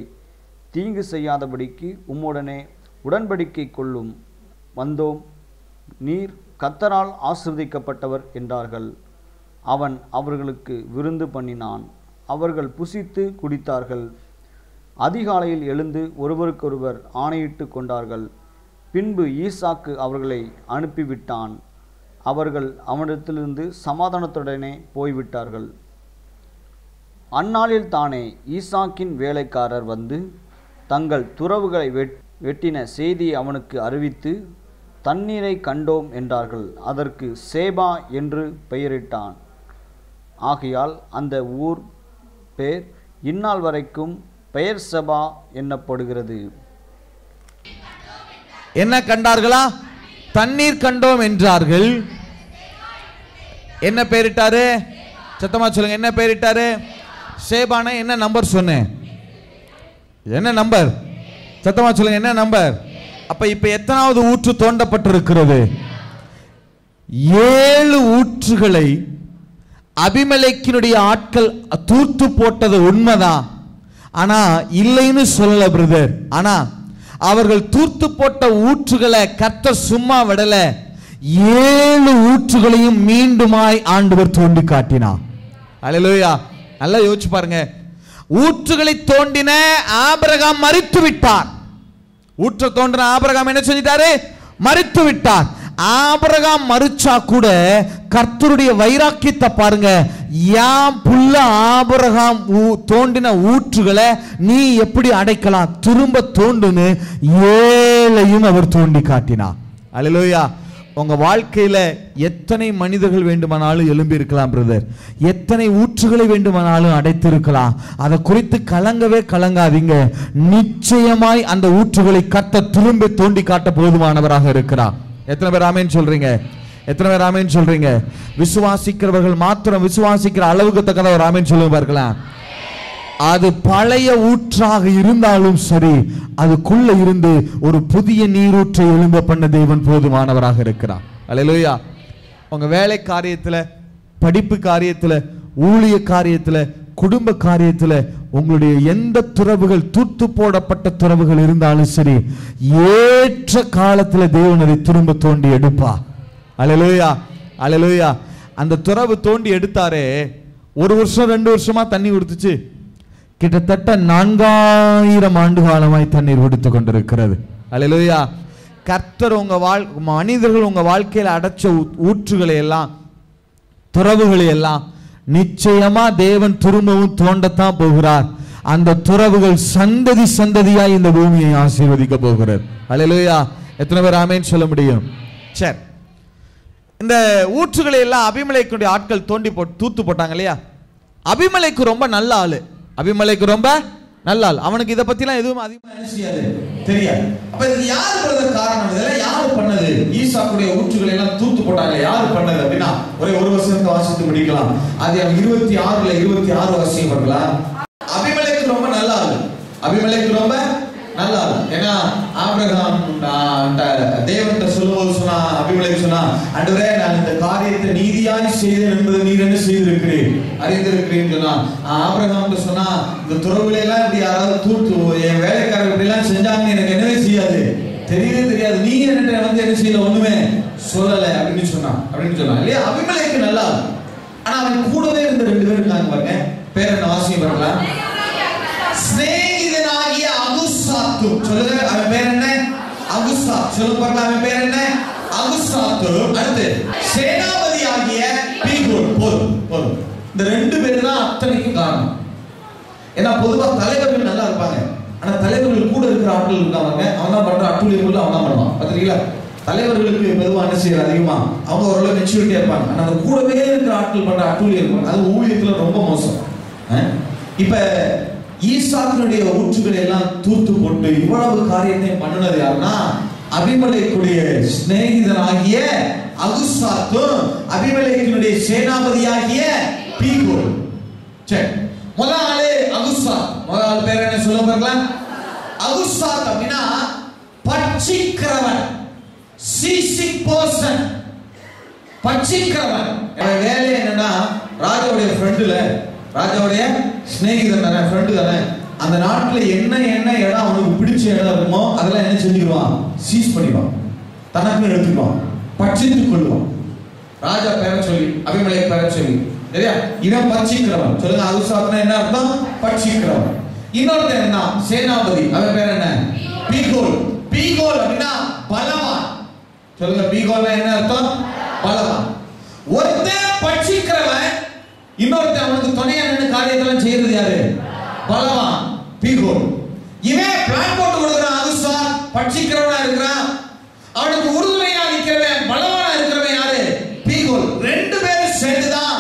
தீங்கு செய்யாதபடிக்கு உம்முடனே உடன்படிக்கை கொள்ளும் வந்தோம் நீர் கத்தரால் ஆசிரதிக்கப்பட்டவர் என்றார்கள் அவன் அவர்களுக்கு விருந்து பண்ணினான் அவர்கள் புசித்து குடித்தார்கள் அதிகாலையில் எழுந்து ஒருவருக்கொருவர் ஆணையிட்டு கொண்டார்கள் பின்பு ஈசாக்கு அவர்களை அனுப்பிவிட்டான் அவர்கள் அவனிடத்திலிருந்து சமாதானத்துடனே போய்விட்டார்கள் அந்நாளில் தானே ஈசாக்கின் வேலைக்காரர் வந்து தங்கள் துறவுகளை வெட் வெட்டின செய்தியை அவனுக்கு அறிவித்து தண்ணீரை கண்டோம் என்றார்கள் அதற்கு சேபா என்று பெயரிட்டான் ஆகையால் அந்த ஊர் பேர் இந்நாள் வரைக்கும் பெயர் செபா என்னப்படுகிறது என்ன கண்டார்களா தண்ணீர் கண்டோம் என்றார்கள் என்ன பேரிட்டாரு சத்தமா சொல்லுங்க என்ன பேரிட்டாரு சேபானை என்ன நம்பர் சொன்னேன் என்ன நம்பர் சத்தமா சொல்லுங்க என்ன நம்பர் அப்ப இப்ப எத்தனாவது ஊற்று தோண்டப்பட்டிருக்கிறது ஏழு ஊற்றுகளை அபிமலைக்கினுடைய ஆட்கள் தூத்து போட்டது உண்மைதான் ஆனா இல்லைன்னு சொல்லல பிரதர் ஆனா அவர்கள் தூர்த்து போட்ட ஊற்றுகளை கத்த சும்மா விடல ஏழு ஊற்றுகளையும் மீண்டுமாய் ஆண்டவர் தோண்டி காட்டினார் அலையிலோயா நல்லா யோசிச்சு பாருங்க ஊற்றுகளை தோண்டின ஆபரகம் மறித்து விட்டார் ஊற்ற தோண்டின ஆபரகாம் என்ன செஞ்சிட்டாரு மறித்து விட்டார் ஆபரகாம் மறுச்சா கூட கர்த்தருடைய வைராக்கியத்தை பாருங்க யாம் புள்ள ஆபரகாம் தோண்டின ஊற்றுகளை நீ எப்படி அடைக்கலாம் திரும்ப தோண்டுன்னு ஏழையும் அவர் தோண்டி காட்டினார் அலலோயா உங்கள் வாழ்க்கையில் எத்தனை மனிதர்கள் வேண்டுமானாலும் எழும்பியிருக்கலாம் பிரதர் எத்தனை ஊற்றுகளை வேண்டுமானாலும் அடைத்து இருக்கலாம் அதை குறித்து கலங்கவே கலங்காதீங்க நிச்சயமாய் அந்த ஊற்றுகளை கத்த திரும்ப தோண்டி காட்ட போதுமானவராக இருக்கிறார் எத்தனை பேர் ஆமேன்னு சொல்றீங்க எத்தனை பேர் ஆமேன்னு சொல்றீங்க விசுவாசிக்கிறவர்கள் மாத்திரம் விசுவாசிக்கிற அளவுக்கு தக்கன ஒரு ஆமேன்னு சொல்லுங்க பார்க்கலாம் அது பழைய ஊற்றாக இருந்தாலும் சரி அதுக்குள்ள இருந்து ஒரு புதிய நீரூற்றை எழும்ப பண்ண தேவன் போதுமானவராக இருக்கிறார் அலையிலோயா உங்க வேலை காரியத்துல படிப்பு காரியத்துல ஊழிய காரியத்துல குடும்ப காரியத்தில் உங்களுடைய எந்த துறவுகள் தூத்து போடப்பட்ட துறவுகள் இருந்தாலும் சரி ஏற்ற காலத்தில் தேவன் அதை திரும்ப தோண்டி எடுப்பா அலலுயா அலலுயா அந்த துறவு தோண்டி எடுத்தாரே ஒரு வருஷம் ரெண்டு வருஷமா தண்ணி கொடுத்துச்சு கிட்டத்தட்ட நான்காயிரம் ஆண்டு காலமாய் தண்ணீர் கொடுத்து கொண்டிருக்கிறது அலலுயா கர்த்தர் உங்க வாழ் மனிதர்கள் உங்க வாழ்க்கையில் அடைச்ச ஊற்றுகளை எல்லாம் துறவுகளை எல்லாம் நிச்சயமா தேவன் துருமவும் தோண்டத்தான் போகிறார் அந்த துறவுகள் சந்ததி சந்ததியா இந்த பூமியை ஆசீர்வதிக்க போகிறார் அலையா எத்தனை பேர் ஆமேன்னு சொல்ல முடியும் சரி இந்த ஊற்றுகளை எல்லாம் அபிமலைக்குடைய ஆட்கள் தோண்டி போட்டு தூத்து போட்டாங்க இல்லையா அபிமலைக்கு ரொம்ப நல்ல ஆளு அபிமலைக்கு ரொம்ப நல்லால் அவனுக்கு இதை எல்லாம் எதுவும் அதிகமா தெரியாது அப்ப இது யாரு பண்ணது காரணம் இதெல்லாம் யாரு பண்ணது ஈசாக்குடைய ஊற்றுகளை எல்லாம் தூத்து போட்டாங்க யாரு பண்ணது அப்படின்னா ஒரே ஒரு வருஷத்தை வாசித்து முடிக்கலாம் அது இருபத்தி ஆறுல இருபத்தி ஆறு வருஷம் பண்ணலாம் அபிமலைக்கு ரொம்ப நல்லா அபிமலைக்கு ரொம்ப நல்லா இருக்கும் ஏன்னா ஆபிரகாம் தேவன்கிட்ட சொல்லும்போது சொன்னா அபிமலை சொன்னா அன்றுவரே நான் இந்த காரியத்தை நீதியாய் செய்தேன் என்பது நீர் என்ன செய்திருக்கிறேன் அறிந்திருக்கிறேன் சொன்னா ஆபிரகாம் சொன்னா இந்த துறவுல எல்லாம் இப்படி யாராவது தூட்டு என் வேலைக்காரர் இப்படி எல்லாம் செஞ்சாங்கன்னு எனக்கு என்னவே செய்யாது தெரியவே தெரியாது நீ என்கிட்ட வந்து என்ன செய்யல ஒண்ணுமே சொல்லலை அப்படின்னு சொன்னான் அப்படின்னு சொன்னான் இல்லையா அபிமலைக்கு நல்லா ஆனா அவன் கூடவே இருந்த ரெண்டு பேர் இருக்காங்க பாருங்க பேர் என்ன வாசியம் பண்ணலாம் அகுசாத்து சொல்லு அவன் பேர் என்ன அகுசா சொல்லு பார்க்கலாம் அவன் பேர் என்ன அகுசாத்து அடுத்து சேனாபதி ஆகிய பீகுல் போதும் போதும் இந்த ரெண்டு பேர் தான் அத்தனைக்கும் காரணம் ஏன்னா பொதுவா தலைவர்கள் நல்லா இருப்பாங்க ஆனா தலைவர்கள் கூட இருக்கிற ஆட்கள் இருக்காங்க அவன் தான் பண்ற அட்டுழியர்கள் அவன் தான் பண்ணுவான் பாத்தீங்களா தலைவர்களுக்கு மெதுவாக என்ன செய்யறது அதிகமா அவங்க ஓரளவு மெச்சூரிட்டியா இருப்பாங்க ஆனா அந்த கூடவே இருக்கிற ஆட்கள் பண்ற அட்டுழியம் அது ஊழியத்துல ரொம்ப மோசம் இப்ப ஈசாக்கினுடைய ஊற்றுகளை எல்லாம் தூத்து போட்டு இவ்வளவு காரியத்தை பண்ணினது யாருன்னா அபிமலைக்குடைய சிநேகிதனாகிய அகுசாத்தும் அபிமலைக்கினுடைய சேனாபதியாகிய பீகோல் சரி முதல் ஆளு அகுசாத் முதல் ஆள் பேர் என்ன சொல்ல பாருங்களா அகுசாத் அப்படின்னா பட்சிக்கிறவன் சீசிக் போர்ஷன் பட்சிக்கிறவன் வேலை என்னன்னா ராஜாவுடைய ஃப்ரெண்டுல ராஜாவுடைய ஸ்நேகிதன் தானே ஃப்ரெண்டு தானே அந்த நாட்டில் என்ன என்ன இடம் அவனுக்கு பிடிச்ச இடம் இருக்குமோ அதெல்லாம் என்ன செஞ்சுக்குவான் சீஸ் பண்ணிடுவான் தனக்கு எடுத்துக்குவான் பட்சித்துக் கொள்வான் ராஜா பெற சொல்லி அபிமலை பேர சொல்லி சரியா இவன் பட்சிக்கிறவன் சொல்லுங்க அவுசாத்னா என்ன அர்த்தம் பட்சிக்கிறவன் இன்னொருத்த என்ன சேனாபதி அவன் பேர் என்ன பீகோல் பீகோல் அப்படின்னா பலவான் சொல்லுங்க பீகோல்னா என்ன அர்த்தம் பலவான் ஒருத்தன் பட்சிக்கிறவன் இன்னொருத்தன் அவனுக்கு துணையா காரியத்தெல்லாம் செய்யறது யாரு பலவான் பீகோ இவன் பிளான் போட்டு கொடுக்குறான் அதுசா பட்சிக்கிறவனா இருக்கிறான் அவனுக்கு உறுதுணையா நிக்கிறவன் பலவானா இருக்கிறவன் யாரு பீகோ ரெண்டு பேரும் சேர்ந்துதான்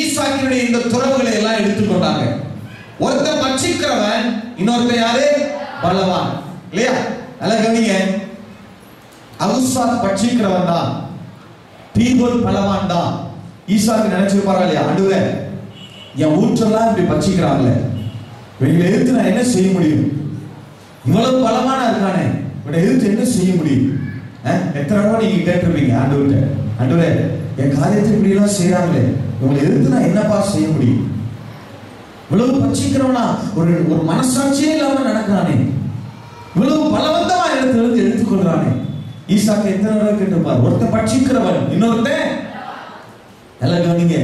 ஈசாக்கினுடைய இந்த துறவுகளை எல்லாம் எடுத்துக்கொண்டாங்க ஒருத்தன் பட்சிக்கிறவன் இன்னொருத்தன் யாரு பலவான் இல்லையா நல்லா கவனிங்க அவுசாத் பட்சிக்கிறவன் தான் பீகோல் பலவான் தான் ஈசாக்கு நினைச்சிருப்பாரா இல்லையா அண்டுவே என் ஊற்றெல்லாம் இப்படி பச்சிக்கிறாங்களே இவங்களை எதிர்த்து நான் என்ன செய்ய முடியும் இவ்வளவு பலமான இருக்கானே இவனை எதிர்த்து என்ன செய்ய முடியும் எத்தனை ரூபா நீங்க கேட்டிருப்பீங்க ஆண்டவர்கிட்ட ஆண்டவரே என் காரியத்தை இப்படி எல்லாம் செய்யறாங்களே இவங்களை எதிர்த்து நான் என்னப்பா செய்ய முடியும் இவ்வளவு பச்சிக்கிறவனா ஒரு ஒரு மனசாட்சியே இல்லாம நடக்கிறானே இவ்வளவு பலவந்தமா இடத்திலிருந்து எடுத்துக்கொள்றானே ஈசாக்கு எத்தனை ரூபா கேட்டிருப்பார் ஒருத்தன் பட்சிக்கிறவன் இன்னொருத்தன் நல்லா கவனிங்க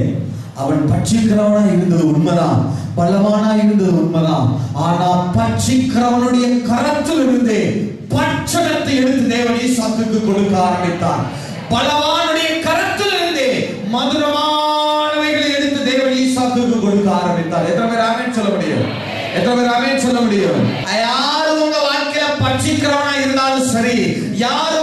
அவன் பட்சிக்கிறவனா இருந்தது உண்மைதான் பலவானா இருந்தது உண்மைதான் ஆனா பட்சிக்கிறவனுடைய கரத்தில் இருந்தே பட்சணத்தை எடுத்து தேவன் சத்துக்கு கொடுக்க ஆரம்பித்தான் பலவானுடைய கரத்தில் இருந்தே மதுரமானவைகளை எடுத்து தேவன் சத்துக்கு கொடுக்க ஆரம்பித்தார் எத்தனை பேர் ஆமே சொல்ல முடியும் எத்தனை பேர் ஆமே சொல்ல முடியும் யாரு உங்க வாழ்க்கையில பட்சிக்கிறவனா இருந்தாலும் சரி யாரு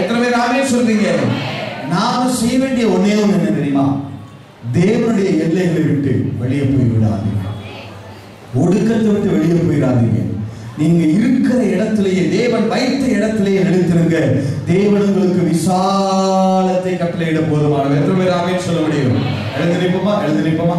எத்தனை பேர் ஆமே சொல்றீங்க நாம செய்ய வேண்டிய ஒன்னே ஒன்று என்ன தெரியுமா தேவனுடைய எல்லைகளை விட்டு வெளியே போய் விடாதீங்க ஒடுக்கத்தை விட்டு வெளியே போயிடாதீங்க நீங்க இருக்கிற இடத்திலேயே தேவன் வைத்த இடத்திலேயே நினைத்திருங்க தேவன் உங்களுக்கு விசாலத்தை கட்டளையிட போதுமானவர் எத்தனை பேர் ஆமே சொல்ல முடியும் எழுந்திருப்போமா எழுந்திருப்போமா